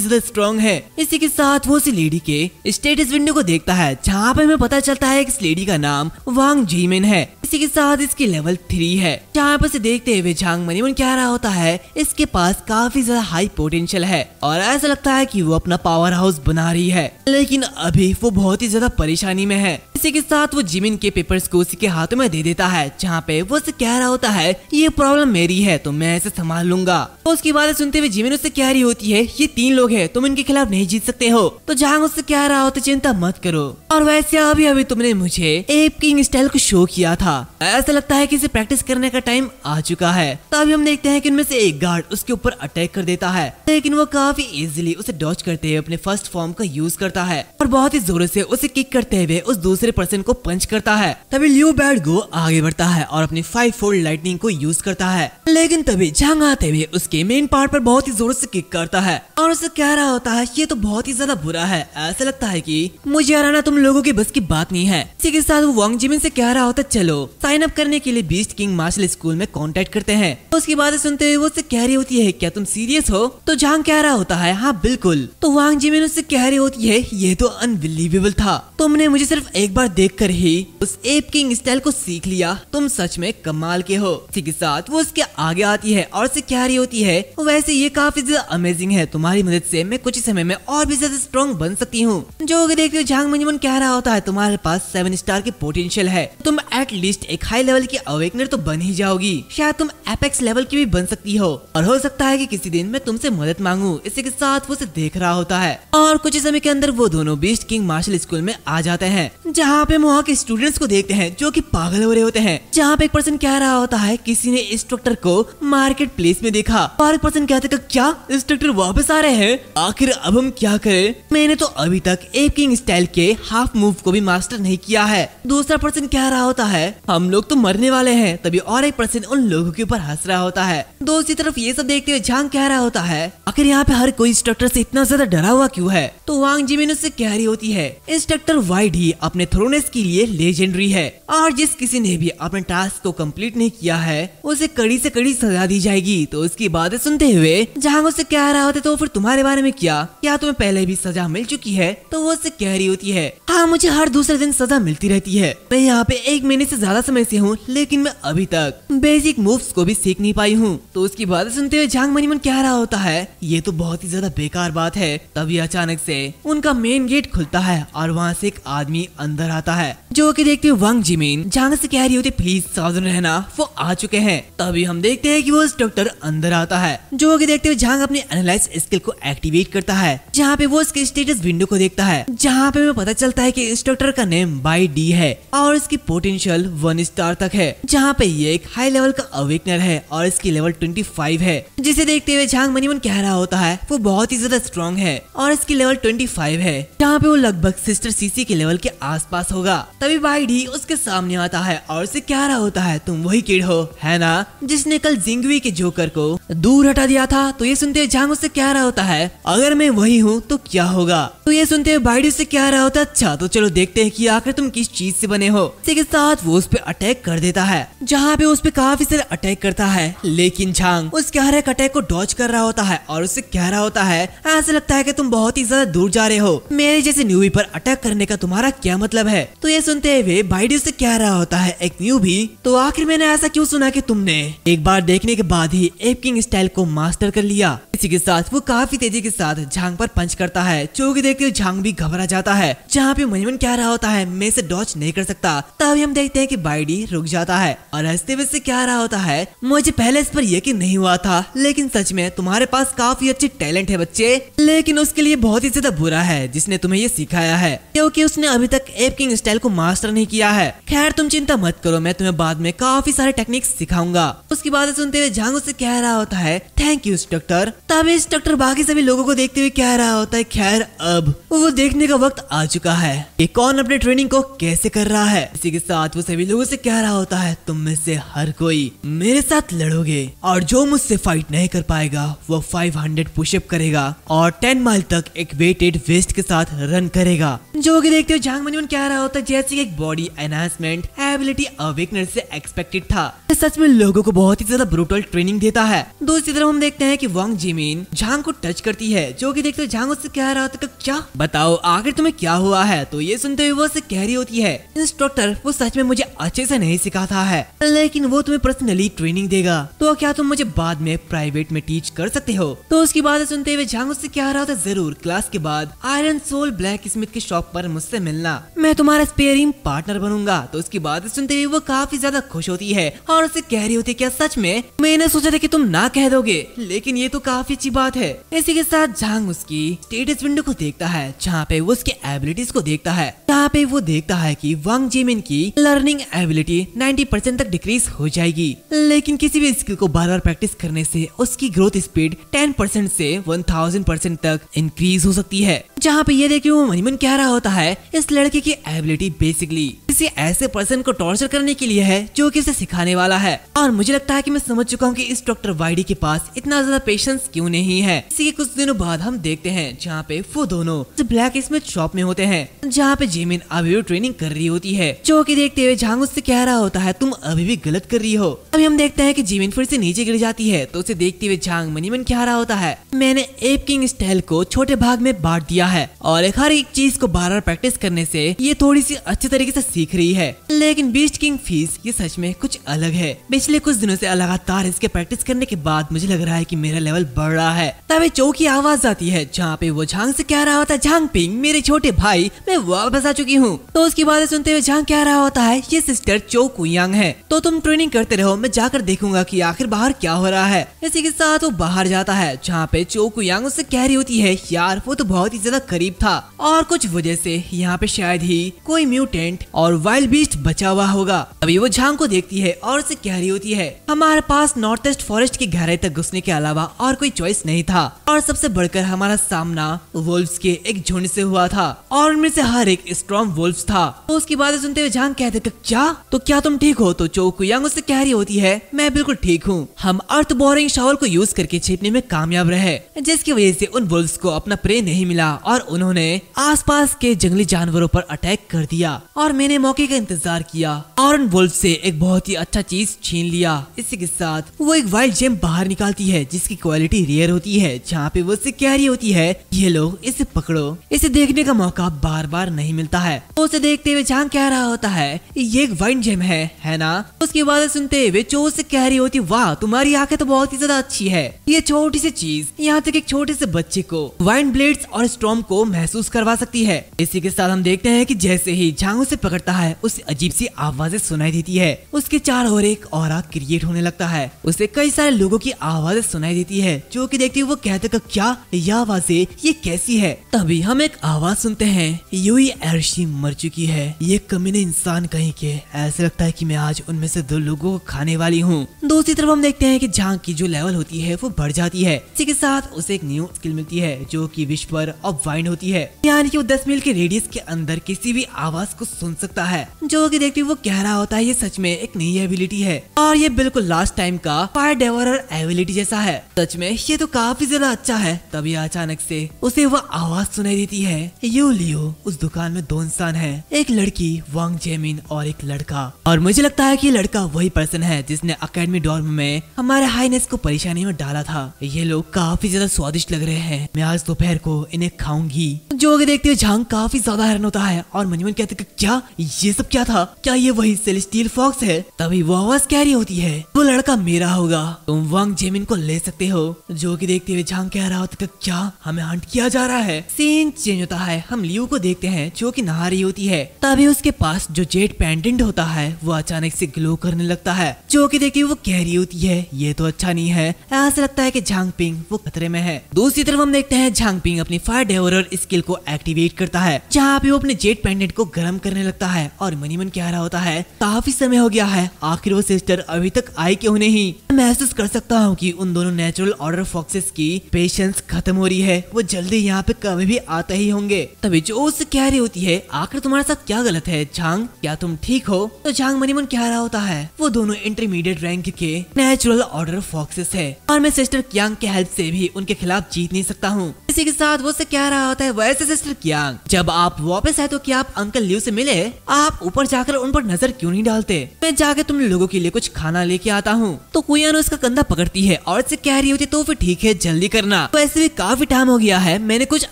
ज्यादा स्ट्रॉन्ग है इसी के साथ वो उसी लेडी के स्टेटस विंडो को देखता है जहाँ पे हमें पता चलता है इस लेडी का नाम वांग जीमेन है इसी के साथ इसकी लेवल थ्री है जहाँ पर देखते हुए झांग मनीमन कह रहा होता है इसके पास काफी ज्यादा हाई पोटेंशियल है और ऐसा लगता है की वो अपना पावर हाउस बना रही है लेकिन अभी वो बहुत ही ज्यादा परेशानी में है इसी के साथ वो जिमिन के पेपर्स को उसी के हाथों में दे देता है जहाँ पे वो उसे कह रहा होता है ये प्रॉब्लम मेरी है तो मैं इसे संभाल लूंगा तो उसके बाद सुनते हुए जिमिन उसे रही होती है ये तीन लोग हैं तुम इनके खिलाफ नहीं जीत सकते हो तो जहाँ उससे क्या रहा हो तो चिंता मत करो और वैसे अभी अभी तुमने मुझे एप किंग स्टाइल को शो किया था ऐसा लगता है की इसे प्रैक्टिस करने का टाइम आ चुका है तभी हम देखते हैं की उनमें से एक गार्ड उसके ऊपर अटैक कर देता है लेकिन वो काफी इजिली उसे डॉच करते हुए अपने फर्स्ट फॉर्म का यूज करता है और बहुत ही जोर से उसे किक करते हुए उस दूसरे पर्सन को पंच करता है तभी ल्यू बैड गो आगे बढ़ता है और अपनी फाइव फोल्ड लाइटनिंग को यूज करता है लेकिन तभी जहाँ आते हुए उसके मेन पार्ट पर बहुत ही जोर जोर से किक करता है और उसे कह रहा होता है ये तो बहुत ही ज्यादा बुरा है ऐसा लगता है कि मुझे हराना तुम लोगों के बस की बात नहीं है इसी के साथ वो वांग जिमिन से कह रहा होता है चलो साइन अप करने के लिए बीस्ट किंग मार्शल स्कूल में कॉन्टेक्ट करते हैं तो उसकी बातें सुनते हुए वो उससे कह रही होती है क्या तुम सीरियस हो तो झांग कह रहा होता है हाँ बिल्कुल तो वांग जिमिन उससे कह रही होती है ये तो अनबिलीवेबल था तुमने मुझे सिर्फ एक बार देख कर ही उस एप किंग स्टाइल को सीख लिया तुम सच में कमाल के हो इसी के साथ वो उसके आगे आती है और उसे कह रही होती है वैसे ये काफी ज्यादा अमेजिंग है तुम्हारी मदद से मैं कुछ ही समय में और भी ज्यादा स्ट्रॉन्ग बन सकती हूँ जो देखते हो झांग मंजमन कह रहा होता है तुम्हारे पास सेवन स्टार की पोटेंशियल है तुम एटलीस्ट एक हाई लेवल की अवेकनर तो बन ही जाओगी शायद तुम एपेक्स लेवल की भी बन सकती हो और हो सकता है की कि किसी दिन मैं तुमसे मदद मांगू इसी के साथ वो उसे देख रहा होता है और कुछ ही समय के अंदर वो दोनों बीस्ट किंग मार्शल स्कूल में आ जाते हैं जहाँ पे वहाँ के स्टूडेंट्स को देखते हैं जो की पागल हो रहे होते हैं जहाँ पे एक पर्सन कह रहा होता है किसी ने इंस्ट्रक्टर को मार्केट प्लेस में देखा और एक पर्सन कहते क्या इंस्ट्रक्टर वापस आ रहे हैं आखिर अब हम क्या करें मैंने तो अभी तक एक किंग स्टाइल के हाफ मूव को भी मास्टर नहीं किया है दूसरा पर्सन कह रहा होता है हम लोग तो मरने वाले हैं तभी और एक पर्सन उन लोगों के ऊपर हंस रहा होता है दूसरी तरफ ये सब देखते हुए झांग कह रहा होता है आखिर यहाँ पे हर कोई इंस्ट्रक्टर ऐसी इतना ज्यादा डरा हुआ क्यूँ है तो वांग जिमिन उससे कह रही होती है इंस्ट्रक्टर वाइड ही अपने थ्रोनेस के लिए लेजेंडरी है और जिस किसी ने भी अपने टास्क को कम्प्लीट नहीं किया है उसे कड़ी ऐसी कड़ी सजा दी जाएगी तो उसकी बातें सुनते हुए जहां मुझसे कह रहा होता तो फिर तुम्हारे बारे में क्या क्या तुम्हें पहले भी सजा मिल चुकी है तो वो उससे कह रही होती है हाँ मुझे हर दूसरे दिन सजा मिलती रहती है मैं यहाँ पे एक महीने से ज्यादा समय से हूँ लेकिन मैं अभी तक बेसिक मूव्स को भी सीख नहीं पाई हूँ तो उसकी बात सुनते हुए झांग मनीमन कह रहा होता है ये तो बहुत ही ज्यादा बेकार बात है तभी अचानक से उनका मेन गेट खुलता है और वहाँ से एक आदमी अंदर आता है जो कि देखते हुए वांग जिमीन झांग से कह रही होती प्लीज सावधान रहना वो आ चुके हैं तभी हम देखते हैं कि वो डॉक्टर अंदर आता है जो कि देखते हुए झांग दिमाग अपने एनालाइज स्किल को एक्टिवेट करता है जहाँ पे वो उसके स्टेटस विंडो को देखता है जहाँ पे हमें पता चलता है कि इंस्ट्रक्टर का नेम बाई डी है और इसकी पोटेंशियल वन स्टार तक है जहाँ पे ये एक हाई लेवल का अवेकनर है और इसकी लेवल ट्वेंटी फाइव है जिसे देखते हुए झांग मनीमन कह रहा होता है वो बहुत ही ज्यादा स्ट्रॉन्ग है और इसकी लेवल ट्वेंटी फाइव है जहाँ पे वो लगभग सिस्टर सीसी के लेवल के आसपास होगा तभी बाई डी उसके सामने आता है और उसे कह रहा होता है तुम वही किड हो है ना जिसने कल जिंगवी के जोकर को दूर हटा दिया था तो ये सुनते हुए झांग उससे रहा होता है अगर मैं वही हूँ तो क्या होगा तो ये सुनते हुए बाइडी क्या रहा होता है अच्छा तो चलो देखते है की आखिर तुम किस चीज ऐसी बने हो इसी के साथ वो उस पर अटैक कर देता है जहाँ पे उस पर काफी सारे अटैक करता है लेकिन झांग उसके हर एक अटैक को डॉच कर रहा होता है और उससे कह रहा होता है ऐसा लगता है की तुम बहुत ही ज्यादा दूर जा रहे हो मेरे जैसे न्यूवी पर अटैक करने का तुम्हारा क्या मतलब है तो ये सुनते हुए बाइडी उसे कह रहा होता है एक भी तो आखिर मैंने ऐसा क्यूँ सुना की तुमने एक बार देखने के बाद ही एप किंग स्टाइल को मास्टर कर लिया इसी के साथ वो काफी तेजी के साथ झांग पर पंच करता है जो देख देखते हुए झांग भी घबरा जाता है जहाँ पे मनमन कह रहा होता है मैं इसे डॉच नहीं कर सकता तभी हम देखते हैं कि बाइडी रुक जाता है और रास्ते में से क्या रहा होता है मुझे पहले इस पर यकीन नहीं हुआ था लेकिन सच में तुम्हारे पास काफी अच्छे टैलेंट है बच्चे लेकिन उसके लिए बहुत ही ज्यादा बुरा है जिसने तुम्हें ये सिखाया है क्योंकि उसने अभी तक किंग स्टाइल को मास्टर नहीं किया है खैर तुम चिंता मत करो मैं तुम्हें बाद में काफी सारे टेक्निक सिखाऊंगा उसकी बात सुनते हुए झांगू ऐसी कह रहा होता है थैंक यू इंस्ट्रक्टर तब इंस्ट्रक्टर बाकी सभी लोगो को देखते हुए कह रहा होता है खैर अब वो देखने का वक्त आ चुका है कौन अपने ट्रेनिंग को कैसे कर रहा है इसी के साथ वो सभी लोगो ऐसी कह रहा होता है तुम में से हर कोई मेरे साथ लड़ोगे और जो मुझसे फाइट नहीं कर पाएगा वो 500 पुशअप करेगा और 10 माइल तक एक वेटेड वेस्ट के साथ रन करेगा जो कि देखते हो झांग मनी क्या रहा होता जैसे एक बॉडी एनहांसमेंट एबिलिटी अवेकनर से एक्सपेक्टेड था सच में लोगों को बहुत ही ज्यादा ब्रूटल ट्रेनिंग देता है दूसरी तरफ हम देखते हैं कि वांग जिमिन झांग को टच करती है जो कि देखते हो झांग उससे कह रहा होता क्या बताओ आखिर तुम्हें क्या हुआ है तो ये सुनते हुए वो उसे कह रही होती है इंस्ट्रक्टर वो सच में मुझे अच्छे से नहीं सिखाता है लेकिन वो तुम्हें पर्सनली ट्रेनिंग देगा तो क्या तुम मुझे बाद में प्राइवेट में टीच कर सकते हो तो उसकी बात सुनते हुए झांग से क्या रहा था जरूर क्लास के बाद आयरन सोल ब्लैक स्मिथ के शॉप पर मुझसे मिलना मैं तुम्हारा स्पेयरिंग पार्टनर बनूंगा तो उसकी बात सुनते हुए वो काफी ज्यादा खुश होती है और उसे कह रही होती है क्या सच में मैंने सोचा था की तुम ना कह दोगे लेकिन ये तो काफी अच्छी बात है इसी के साथ झांग उसकी स्टेटस विंडो को देखता है जहाँ पे वो उसके एबिलिटीज को देखता है जहाँ पे वो देखता है की वांग जेमिन की learning ability ninety percent percent तक डिक्रीज हो जाएगी लेकिन किसी भी स्किल को बार बार प्रैक्टिस करने से उसकी ग्रोथ स्पीड टेन परसेंट ऐसी वन थाउजेंड परसेंट तक इंक्रीज हो सकती है जहाँ पे ये देखे वो मनीमन कह रहा होता है इस लड़के की एबिलिटी बेसिकली किसी ऐसे पर्सन को टॉर्चर करने के लिए है जो कि उसे सिखाने वाला है और मुझे लगता है कि मैं समझ चुका हूँ कि इस डॉक्टर वाइडी के पास इतना ज्यादा पेशेंस क्यों नहीं है इसी के कुछ दिनों बाद हम देखते हैं जहाँ पे वो दोनों ब्लैक इसमें शॉप में होते हैं जहाँ पे जेमिन अभी भी ट्रेनिंग कर रही होती है जो की देखते हुए झांग उससे कह रहा होता है तुम अभी भी गलत कर रही हो अभी हम देखते हैं की जेमिन फिर से नीचे गिर जाती है तो उसे देखते हुए झांग मनीमन कह रहा होता है मैंने एप किंग स्टाइल को छोटे भाग में बांट दिया किया है और एक हर एक चीज को बार बार प्रैक्टिस करने से ये थोड़ी सी अच्छे तरीके से सीख रही है लेकिन बीस्ट किंग फीस ये सच में कुछ अलग है पिछले कुछ दिनों से लगातार इसके प्रैक्टिस करने के बाद मुझे लग रहा है कि मेरा लेवल बढ़ रहा है तभी चो की आवाज आती है जहाँ पे वो झांग से कह रहा होता है झांग पिंग मेरे छोटे भाई मैं वापस आ चुकी हूँ तो उसकी बातें सुनते हुए झांग कह रहा होता है ये सिस्टर चो कुंग है तो तुम ट्रेनिंग करते रहो मैं जाकर देखूंगा की आखिर बाहर क्या हो रहा है इसी के साथ वो बाहर जाता है जहाँ पे चो कुंग उससे कह रही होती है यार वो तो बहुत ही ज्यादा ज्यादा करीब था और कुछ वजह से यहाँ पे शायद ही कोई म्यूटेंट और वाइल्ड बीस्ट बचा हुआ होगा तभी वो झांग को देखती है और उसे कह रही होती है हमारे पास नॉर्थ ईस्ट फॉरेस्ट की गहराई तक घुसने के अलावा और कोई चॉइस नहीं था और सबसे बढ़कर हमारा सामना वोल्फ के एक झुंड ऐसी हुआ था और उनमें से हर एक स्ट्रॉन्ग वोल्फ था तो उसकी बातें सुनते हुए झांग कहते क्या तो क्या तुम ठीक हो तो चो उससे कह रही होती है मैं बिल्कुल ठीक हूँ हम अर्थ बोरिंग शावल को यूज करके छिपने में कामयाब रहे जिसकी वजह से उन वुल्फ्स को अपना प्रे नहीं मिला और उन्होंने आसपास के जंगली जानवरों पर अटैक कर दिया और मैंने मौके का इंतजार किया उन वुल्फ से एक बहुत ही अच्छा चीज छीन लिया इसी के साथ वो एक वाइल्ड जेम बाहर निकालती है जिसकी क्वालिटी रेयर होती है जहाँ पे वो उससे कैरी होती है ये लोग इसे पकड़ो इसे देखने का मौका बार बार नहीं मिलता है तो उसे देखते हुए जहाँ कह रहा होता है ये एक वाइल्ड जेम है है ना उसकी आवाजें सुनते हुए चोर से कह रही होती वाह तुम्हारी आंखें तो बहुत ही ज्यादा अच्छी है ये छोटी सी चीज यहाँ तक एक छोटे से बच्चे को वाइन ब्लेड्स और स्ट्रॉम टॉम को महसूस करवा सकती है इसी के साथ हम देखते हैं कि जैसे ही झांग उसे पकड़ता है उसे अजीब सी आवाजें सुनाई देती है उसके चार और एक और क्रिएट होने लगता है उसे कई सारे लोगों की आवाजें सुनाई देती है जो की देखते हुए वो कहते का क्या ये आवाजें ये कैसी है तभी हम एक आवाज सुनते हैं यूई एरशी मर चुकी है ये कमीने इंसान कहीं के ऐसे लगता है की मैं आज उनमें से दो लोगों को खाने वाली हूँ दूसरी तरफ हम देखते हैं की झांग की जो लेवल होती है वो बढ़ जाती है इसी के साथ उसे एक न्यू स्किल मिलती है जो की विश्व और फाइंड होती है यानी कि वो दस मील के रेडियस के अंदर किसी भी आवाज को सुन सकता है जो कि देखते हुए वो कह रहा होता है ये सच में एक नई एबिलिटी है और ये बिल्कुल लास्ट टाइम का फायर डेवर एबिलिटी जैसा है सच में ये तो काफी ज्यादा अच्छा है तभी अचानक ऐसी उसे वह आवाज सुनाई देती है यू लियो उस दुकान में दो इंसान है एक लड़की वांग जेमिन और एक लड़का और मुझे लगता है की लड़का वही पर्सन है जिसने अकेडमी डॉर्म में हमारे हाईनेस को परेशानी में डाला था ये लोग काफी ज्यादा स्वादिष्ट लग रहे हैं मैं आज दोपहर को इन्हें खाऊं पाऊंगी जो आगे देखते हुए झांग काफी ज्यादा हैरान होता है और मंजुमन कहते क्या ये सब क्या था क्या ये वही सेलेस्टियल फॉक्स है तभी वो आवाज कैरी होती है वो लड़का मेरा होगा तुम वांग जेमिन को ले सकते हो जो की देखते हुए झांग कह रहा होता क्या हमें हंट किया जा रहा है सीन चेंज होता है हम लियू को देखते हैं जो की नहा रही होती है तभी उसके पास जो जेट पेंडेंट होता है वो अचानक से ग्लो करने लगता है जो की देखते हुए वो कह रही होती है ये तो अच्छा नहीं है ऐसा लगता है की झांग पिंग वो खतरे में है दूसरी तरफ हम देखते हैं झांग पिंग अपनी फायर ओवरऑल स्किल को एक्टिवेट करता है जहाँ पे वो अपने जेट पेंडेंट को गर्म करने लगता है और मनीमन कह रहा होता है काफी समय हो गया है आखिर वो सिस्टर अभी तक आई क्यों नहीं महसूस कर सकता हूँ कि उन दोनों नेचुरल ऑर्डर फॉक्सेस की पेशेंस खत्म हो रही है वो जल्दी यहाँ पे कभी भी आते ही होंगे तभी जो उससे कह रही होती है आखिर तुम्हारे साथ क्या गलत है झांग क्या तुम ठीक हो तो झांग मनीमन कह रहा होता है वो दोनों इंटरमीडिएट रैंक के नेचुरल ऑर्डर फॉक्सेस है और मैं सिस्टर क्यांग के हेल्प ऐसी भी उनके खिलाफ जीत नहीं सकता हूँ इसी के साथ वो कह रहा होता है वैसे सिस्टर क्यांग जब आप वापस आए तो क्या आप अंकल लियो ऐसी मिले आप ऊपर जाकर उन पर नजर क्यूँ नहीं डालते मैं जाके तुम लोगों के लिए कुछ खाना लेके आता हूँ तो कोई मियानो उसका कंधा पकड़ती है और से कह रही होती तो फिर ठीक है जल्दी करना वैसे तो भी काफी टाइम हो गया है मैंने कुछ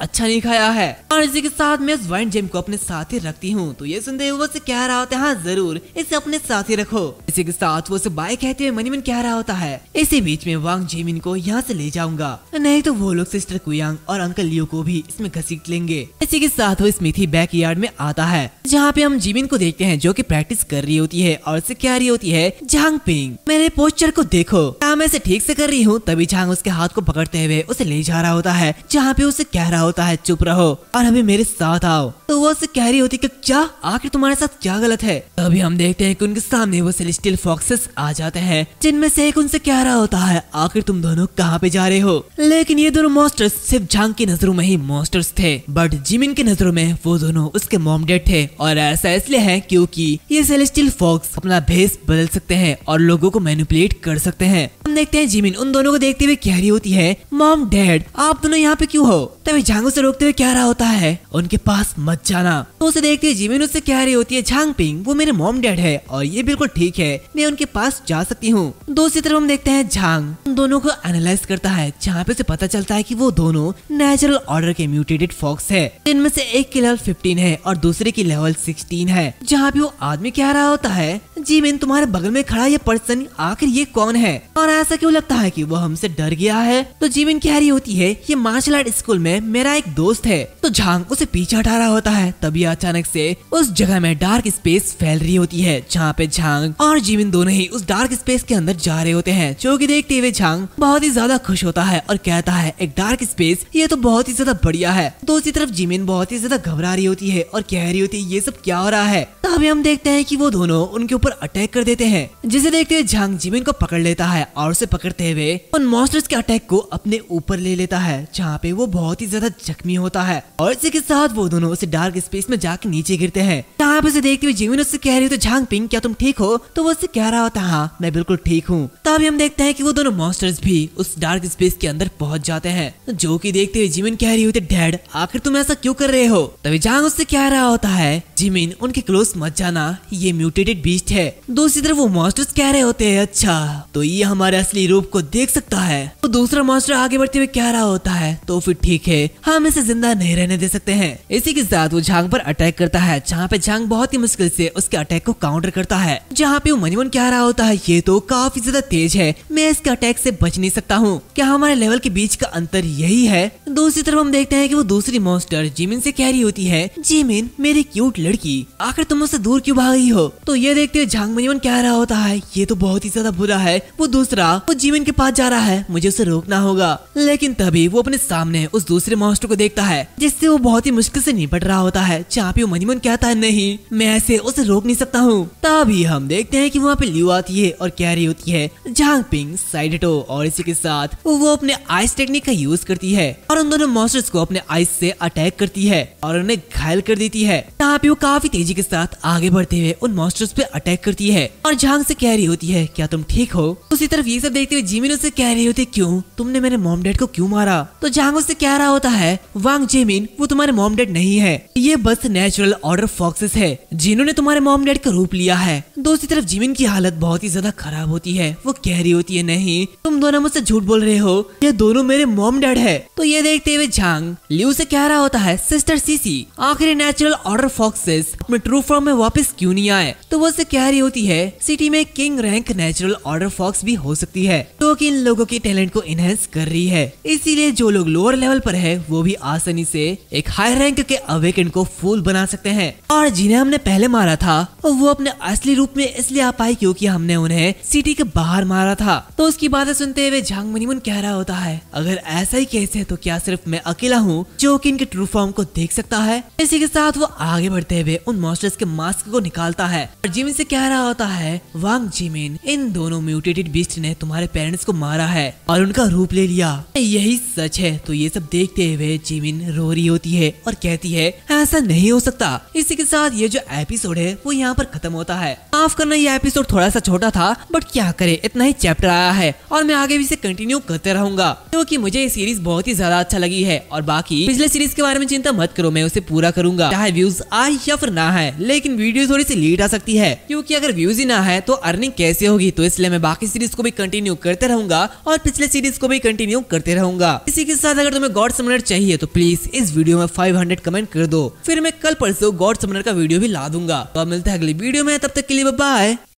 अच्छा नहीं खाया है और इसी के साथ मैं उस वाइन जेम को अपने साथ ही रखती हूँ तो ये सुनते हुए उसे कह रहा होता है हाँ जरूर इसे अपने साथ ही रखो इसी के साथ वो उसे बाय कहते हुए मनीमन कह रहा होता है इसी बीच में वांग जेमिन को यहाँ ऐसी ले जाऊंगा नहीं तो वो लोग सिस्टर कुयांग और अंकल लियो को भी इसमें घसीट लेंगे इसी के साथ वो स्मिथी बैक यार्ड में आता है जहाँ पे हम जिमिन को देखते हैं जो की प्रैक्टिस कर रही होती है और उसे कह रही होती है जहांग पिंग मेरे पोस्टर को देख देखो काम ऐसे ठीक से कर रही हूँ तभी झांग उसके हाथ को पकड़ते हुए उसे ले जा रहा होता है जहाँ पे उसे कह रहा होता है चुप रहो और हमें मेरे साथ आओ तो वो उसे कह रही होती कि क्या आखिर तुम्हारे साथ क्या गलत है तभी हम देखते हैं कि उनके सामने वो सेलेस्टियल फॉक्सेस आ जाते हैं जिनमें से एक उनसे कह रहा होता है आखिर तुम दोनों कहाँ पे जा रहे हो लेकिन ये दोनों मॉस्टर्स सिर्फ झांग की नजरों में ही मोस्टर्स थे बट जिमिन की नजरों में वो दोनों उसके मोमडेड थे और ऐसा इसलिए है क्यूँकी ये सेलेस्टियल फॉक्स अपना भेस बदल सकते हैं और लोगो को मैनिपुलेट कर सकते सकते हैं हम देखते हैं जिमिन उन दोनों को देखते हुए कह रही होती है मॉम डैड आप दोनों यहाँ पे क्यों हो तभी झांग से रोकते हुए कह रहा होता है उनके पास मत जाना तो उसे देखते हुए जिमिन उससे कह रही होती है झांग पिंग वो मेरे मॉम डैड है और ये बिल्कुल ठीक है मैं उनके पास जा सकती हूँ दूसरी तरफ हम देखते हैं झांग उन दोनों को एनालाइज करता है जहाँ पे उसे पता चलता है की वो दोनों नेचुरल ऑर्डर के म्यूटेटेड फॉक्स है जिनमें से एक की लेवल फिफ्टीन है और दूसरे की लेवल सिक्सटीन है जहाँ पे वो आदमी कह रहा होता है जिमिन तुम्हारे बगल में खड़ा ये पर्सन आखिर ये कौन कौन है और ऐसा क्यों लगता है कि वो हमसे डर गया है तो जीविन कह रही होती है ये मार्शल आर्ट स्कूल में मेरा एक दोस्त है तो झांग उसे पीछे हटा रहा होता है तभी अचानक से उस जगह में डार्क स्पेस फैल रही होती है जहाँ पे झांग और जीविन दोनों ही उस डार्क स्पेस के अंदर जा रहे होते हैं जो की देखते हुए झांग बहुत ही ज्यादा खुश होता है और कहता है एक डार्क स्पेस ये तो बहुत ही ज्यादा बढ़िया है दूसरी तो तरफ जिमिन बहुत ही ज्यादा घबरा रही होती है और कह रही होती है ये सब क्या हो रहा है तभी हम देखते हैं की वो दोनों उनके ऊपर अटैक कर देते हैं जिसे देखते हुए झांग जिमिन को पकड़ लेता है और उसे पकड़ते हुए उन मॉन्स्टर्स के अटैक को अपने ऊपर ले लेता है जहाँ पे वो बहुत ही ज्यादा जख्मी होता है और इसी के साथ वो दोनों उसे डार्क स्पेस में जाके नीचे गिरते हैं जहाँ पे उसे देखते हुए जीवन उससे कह रही तो झांग पिंग क्या तुम ठीक हो तो वो उससे कह रहा होता हाँ मैं बिल्कुल ठीक हूँ तभी हम देखते हैं की वो दोनों मॉन्स्टर्स भी उस डार्क स्पेस के अंदर पहुँच जाते हैं जो की देखते हुए जीवन कह रही होती डैड आखिर तुम ऐसा क्यों कर रहे हो तभी झांग उससे कह रहा होता है जिमिन उनके क्लोज मत जाना ये म्यूटेटेड बीस्ट है दूसरी तरफ वो मॉन्स्टर्स कह रहे होते हैं अच्छा तो ये हमारे असली रूप को देख सकता है तो दूसरा मास्टर आगे बढ़ते हुए कह रहा होता है तो फिर ठीक है हम इसे जिंदा नहीं रहने दे सकते हैं इसी के साथ वो झांग पर अटैक करता है जहाँ पे झांग बहुत ही मुश्किल से उसके अटैक को काउंटर करता है जहाँ पे वो मनीमन कह रहा होता है ये तो काफी ज्यादा तेज है मैं इसके अटैक से बच नहीं सकता हूँ क्या हमारे लेवल के बीच का अंतर यही है दूसरी तरफ हम देखते हैं की वो दूसरी मोस्टर जिमिन से कह रही होती है जिमिन मेरी क्यूट लड़की आखिर तुम उससे दूर क्यूँ भाग रही हो तो ये देखते हुए झांग मनीमन कह रहा होता है ये तो बहुत ही ज्यादा बुरा है वो दूसरा वो जीवन के पास जा रहा है मुझे उसे रोकना होगा लेकिन तभी वो अपने सामने उस दूसरे मॉन्स्टर को देखता है जिससे वो बहुत ही मुश्किल से निपट रहा होता है जहाँ पे वो मनीमन कहता है नहीं मैं ऐसे उसे रोक नहीं सकता हूँ तभी हम देखते हैं की वहाँ पे लियो आती है और कैरी रही होती है झांग पिंग साइडो और इसी के साथ वो अपने आइस टेक्निक का यूज करती है और उन दोनों मॉन्स्टर्स को अपने आइस से अटैक करती है और उन्हें घायल कर देती है यहाँ पे वो काफी तेजी के साथ आगे बढ़ते हुए उन मॉन्स्टर्स पे अटैक करती है और झांग से कह रही होती है क्या तुम ठीक हो दूसरी तरफ ये सब देखते हुए जिमिन उसे कह रही होती क्यूँ तुमने मेरे मोम डैड को क्यूँ मारा तो जहांग उससे कह रहा होता है वांग जेमिन वो तुम्हारे मोम डैड नहीं है ये बस नेचुरल ऑर्डर फॉक्सेस है जिन्होंने तुम्हारे मोम डैड का रूप लिया है दूसरी तो तरफ जिमिन की हालत बहुत ही ज्यादा खराब होती है वो कह रही होती है नहीं तुम दोनों मुझसे झूठ बोल रहे हो ये दोनों मेरे मोम डैड है तो ये देखते हुए झांग लियू से कह रहा होता है सिस्टर सीसी आखिर नेचुरल ऑर्डर फॉक्सेस अपने ट्रू फॉर्म में वापस क्यों नहीं आए तो वो उसे कह रही होती है सिटी में king rank natural order fox fox भी हो सकती है जो तो की इन लोगों के टैलेंट को एनहेंस कर रही है इसीलिए जो लोग लोअर लेवल पर है वो भी आसानी से एक हाई रैंक के अवेकन को फूल बना सकते हैं और जिन्हें हमने पहले मारा था वो अपने असली रूप में इसलिए आ पाई क्योंकि हमने उन्हें सिटी के बाहर मारा था तो उसकी बातें सुनते हुए झांग मनीमुन कह रहा होता है अगर ऐसा ही कैसे है तो क्या सिर्फ मैं अकेला हूँ जो की इनके ट्रू फॉर्म को देख सकता है इसी के साथ वो आगे बढ़ते हुए उन मॉस्टर्स के मास्क को निकालता है और जिमिन से कह रहा होता है वांग जिमिन इन दोनों म्यूटेड म्यूटेटेड बीस्ट ने तुम्हारे पेरेंट्स को मारा है और उनका रूप ले लिया यही सच है तो ये सब देखते हुए जिमिन रो रही होती है और कहती है ऐसा नहीं हो सकता इसी के साथ ये जो एपिसोड है वो यहाँ पर खत्म होता है माफ करना ये एपिसोड थोड़ा सा छोटा था बट क्या करे इतना ही चैप्टर आया है और मैं आगे भी इसे कंटिन्यू करते रहूंगा क्यूँकी मुझे ये सीरीज बहुत ही ज्यादा अच्छा लगी है और बाकी पिछले सीरीज के बारे में चिंता मत करो मैं उसे पूरा करूंगा चाहे व्यूज आए या फिर ना है लेकिन वीडियो थोड़ी सी लेट आ सकती है क्यूँकी अगर व्यूज ही ना है तो अर्निंग कैसे होगी तो इसलिए मैं बाकी बाकी सीरीज को भी कंटिन्यू करते रहूंगा और पिछले सीरीज को भी कंटिन्यू करते रहूंगा इसी के साथ अगर तुम्हें गॉड समनर चाहिए तो प्लीज इस वीडियो में 500 कमेंट कर दो फिर मैं कल परसों गॉड समनर का वीडियो भी ला दूंगा तो मिलते हैं अगली वीडियो में तब तक के लिए बाय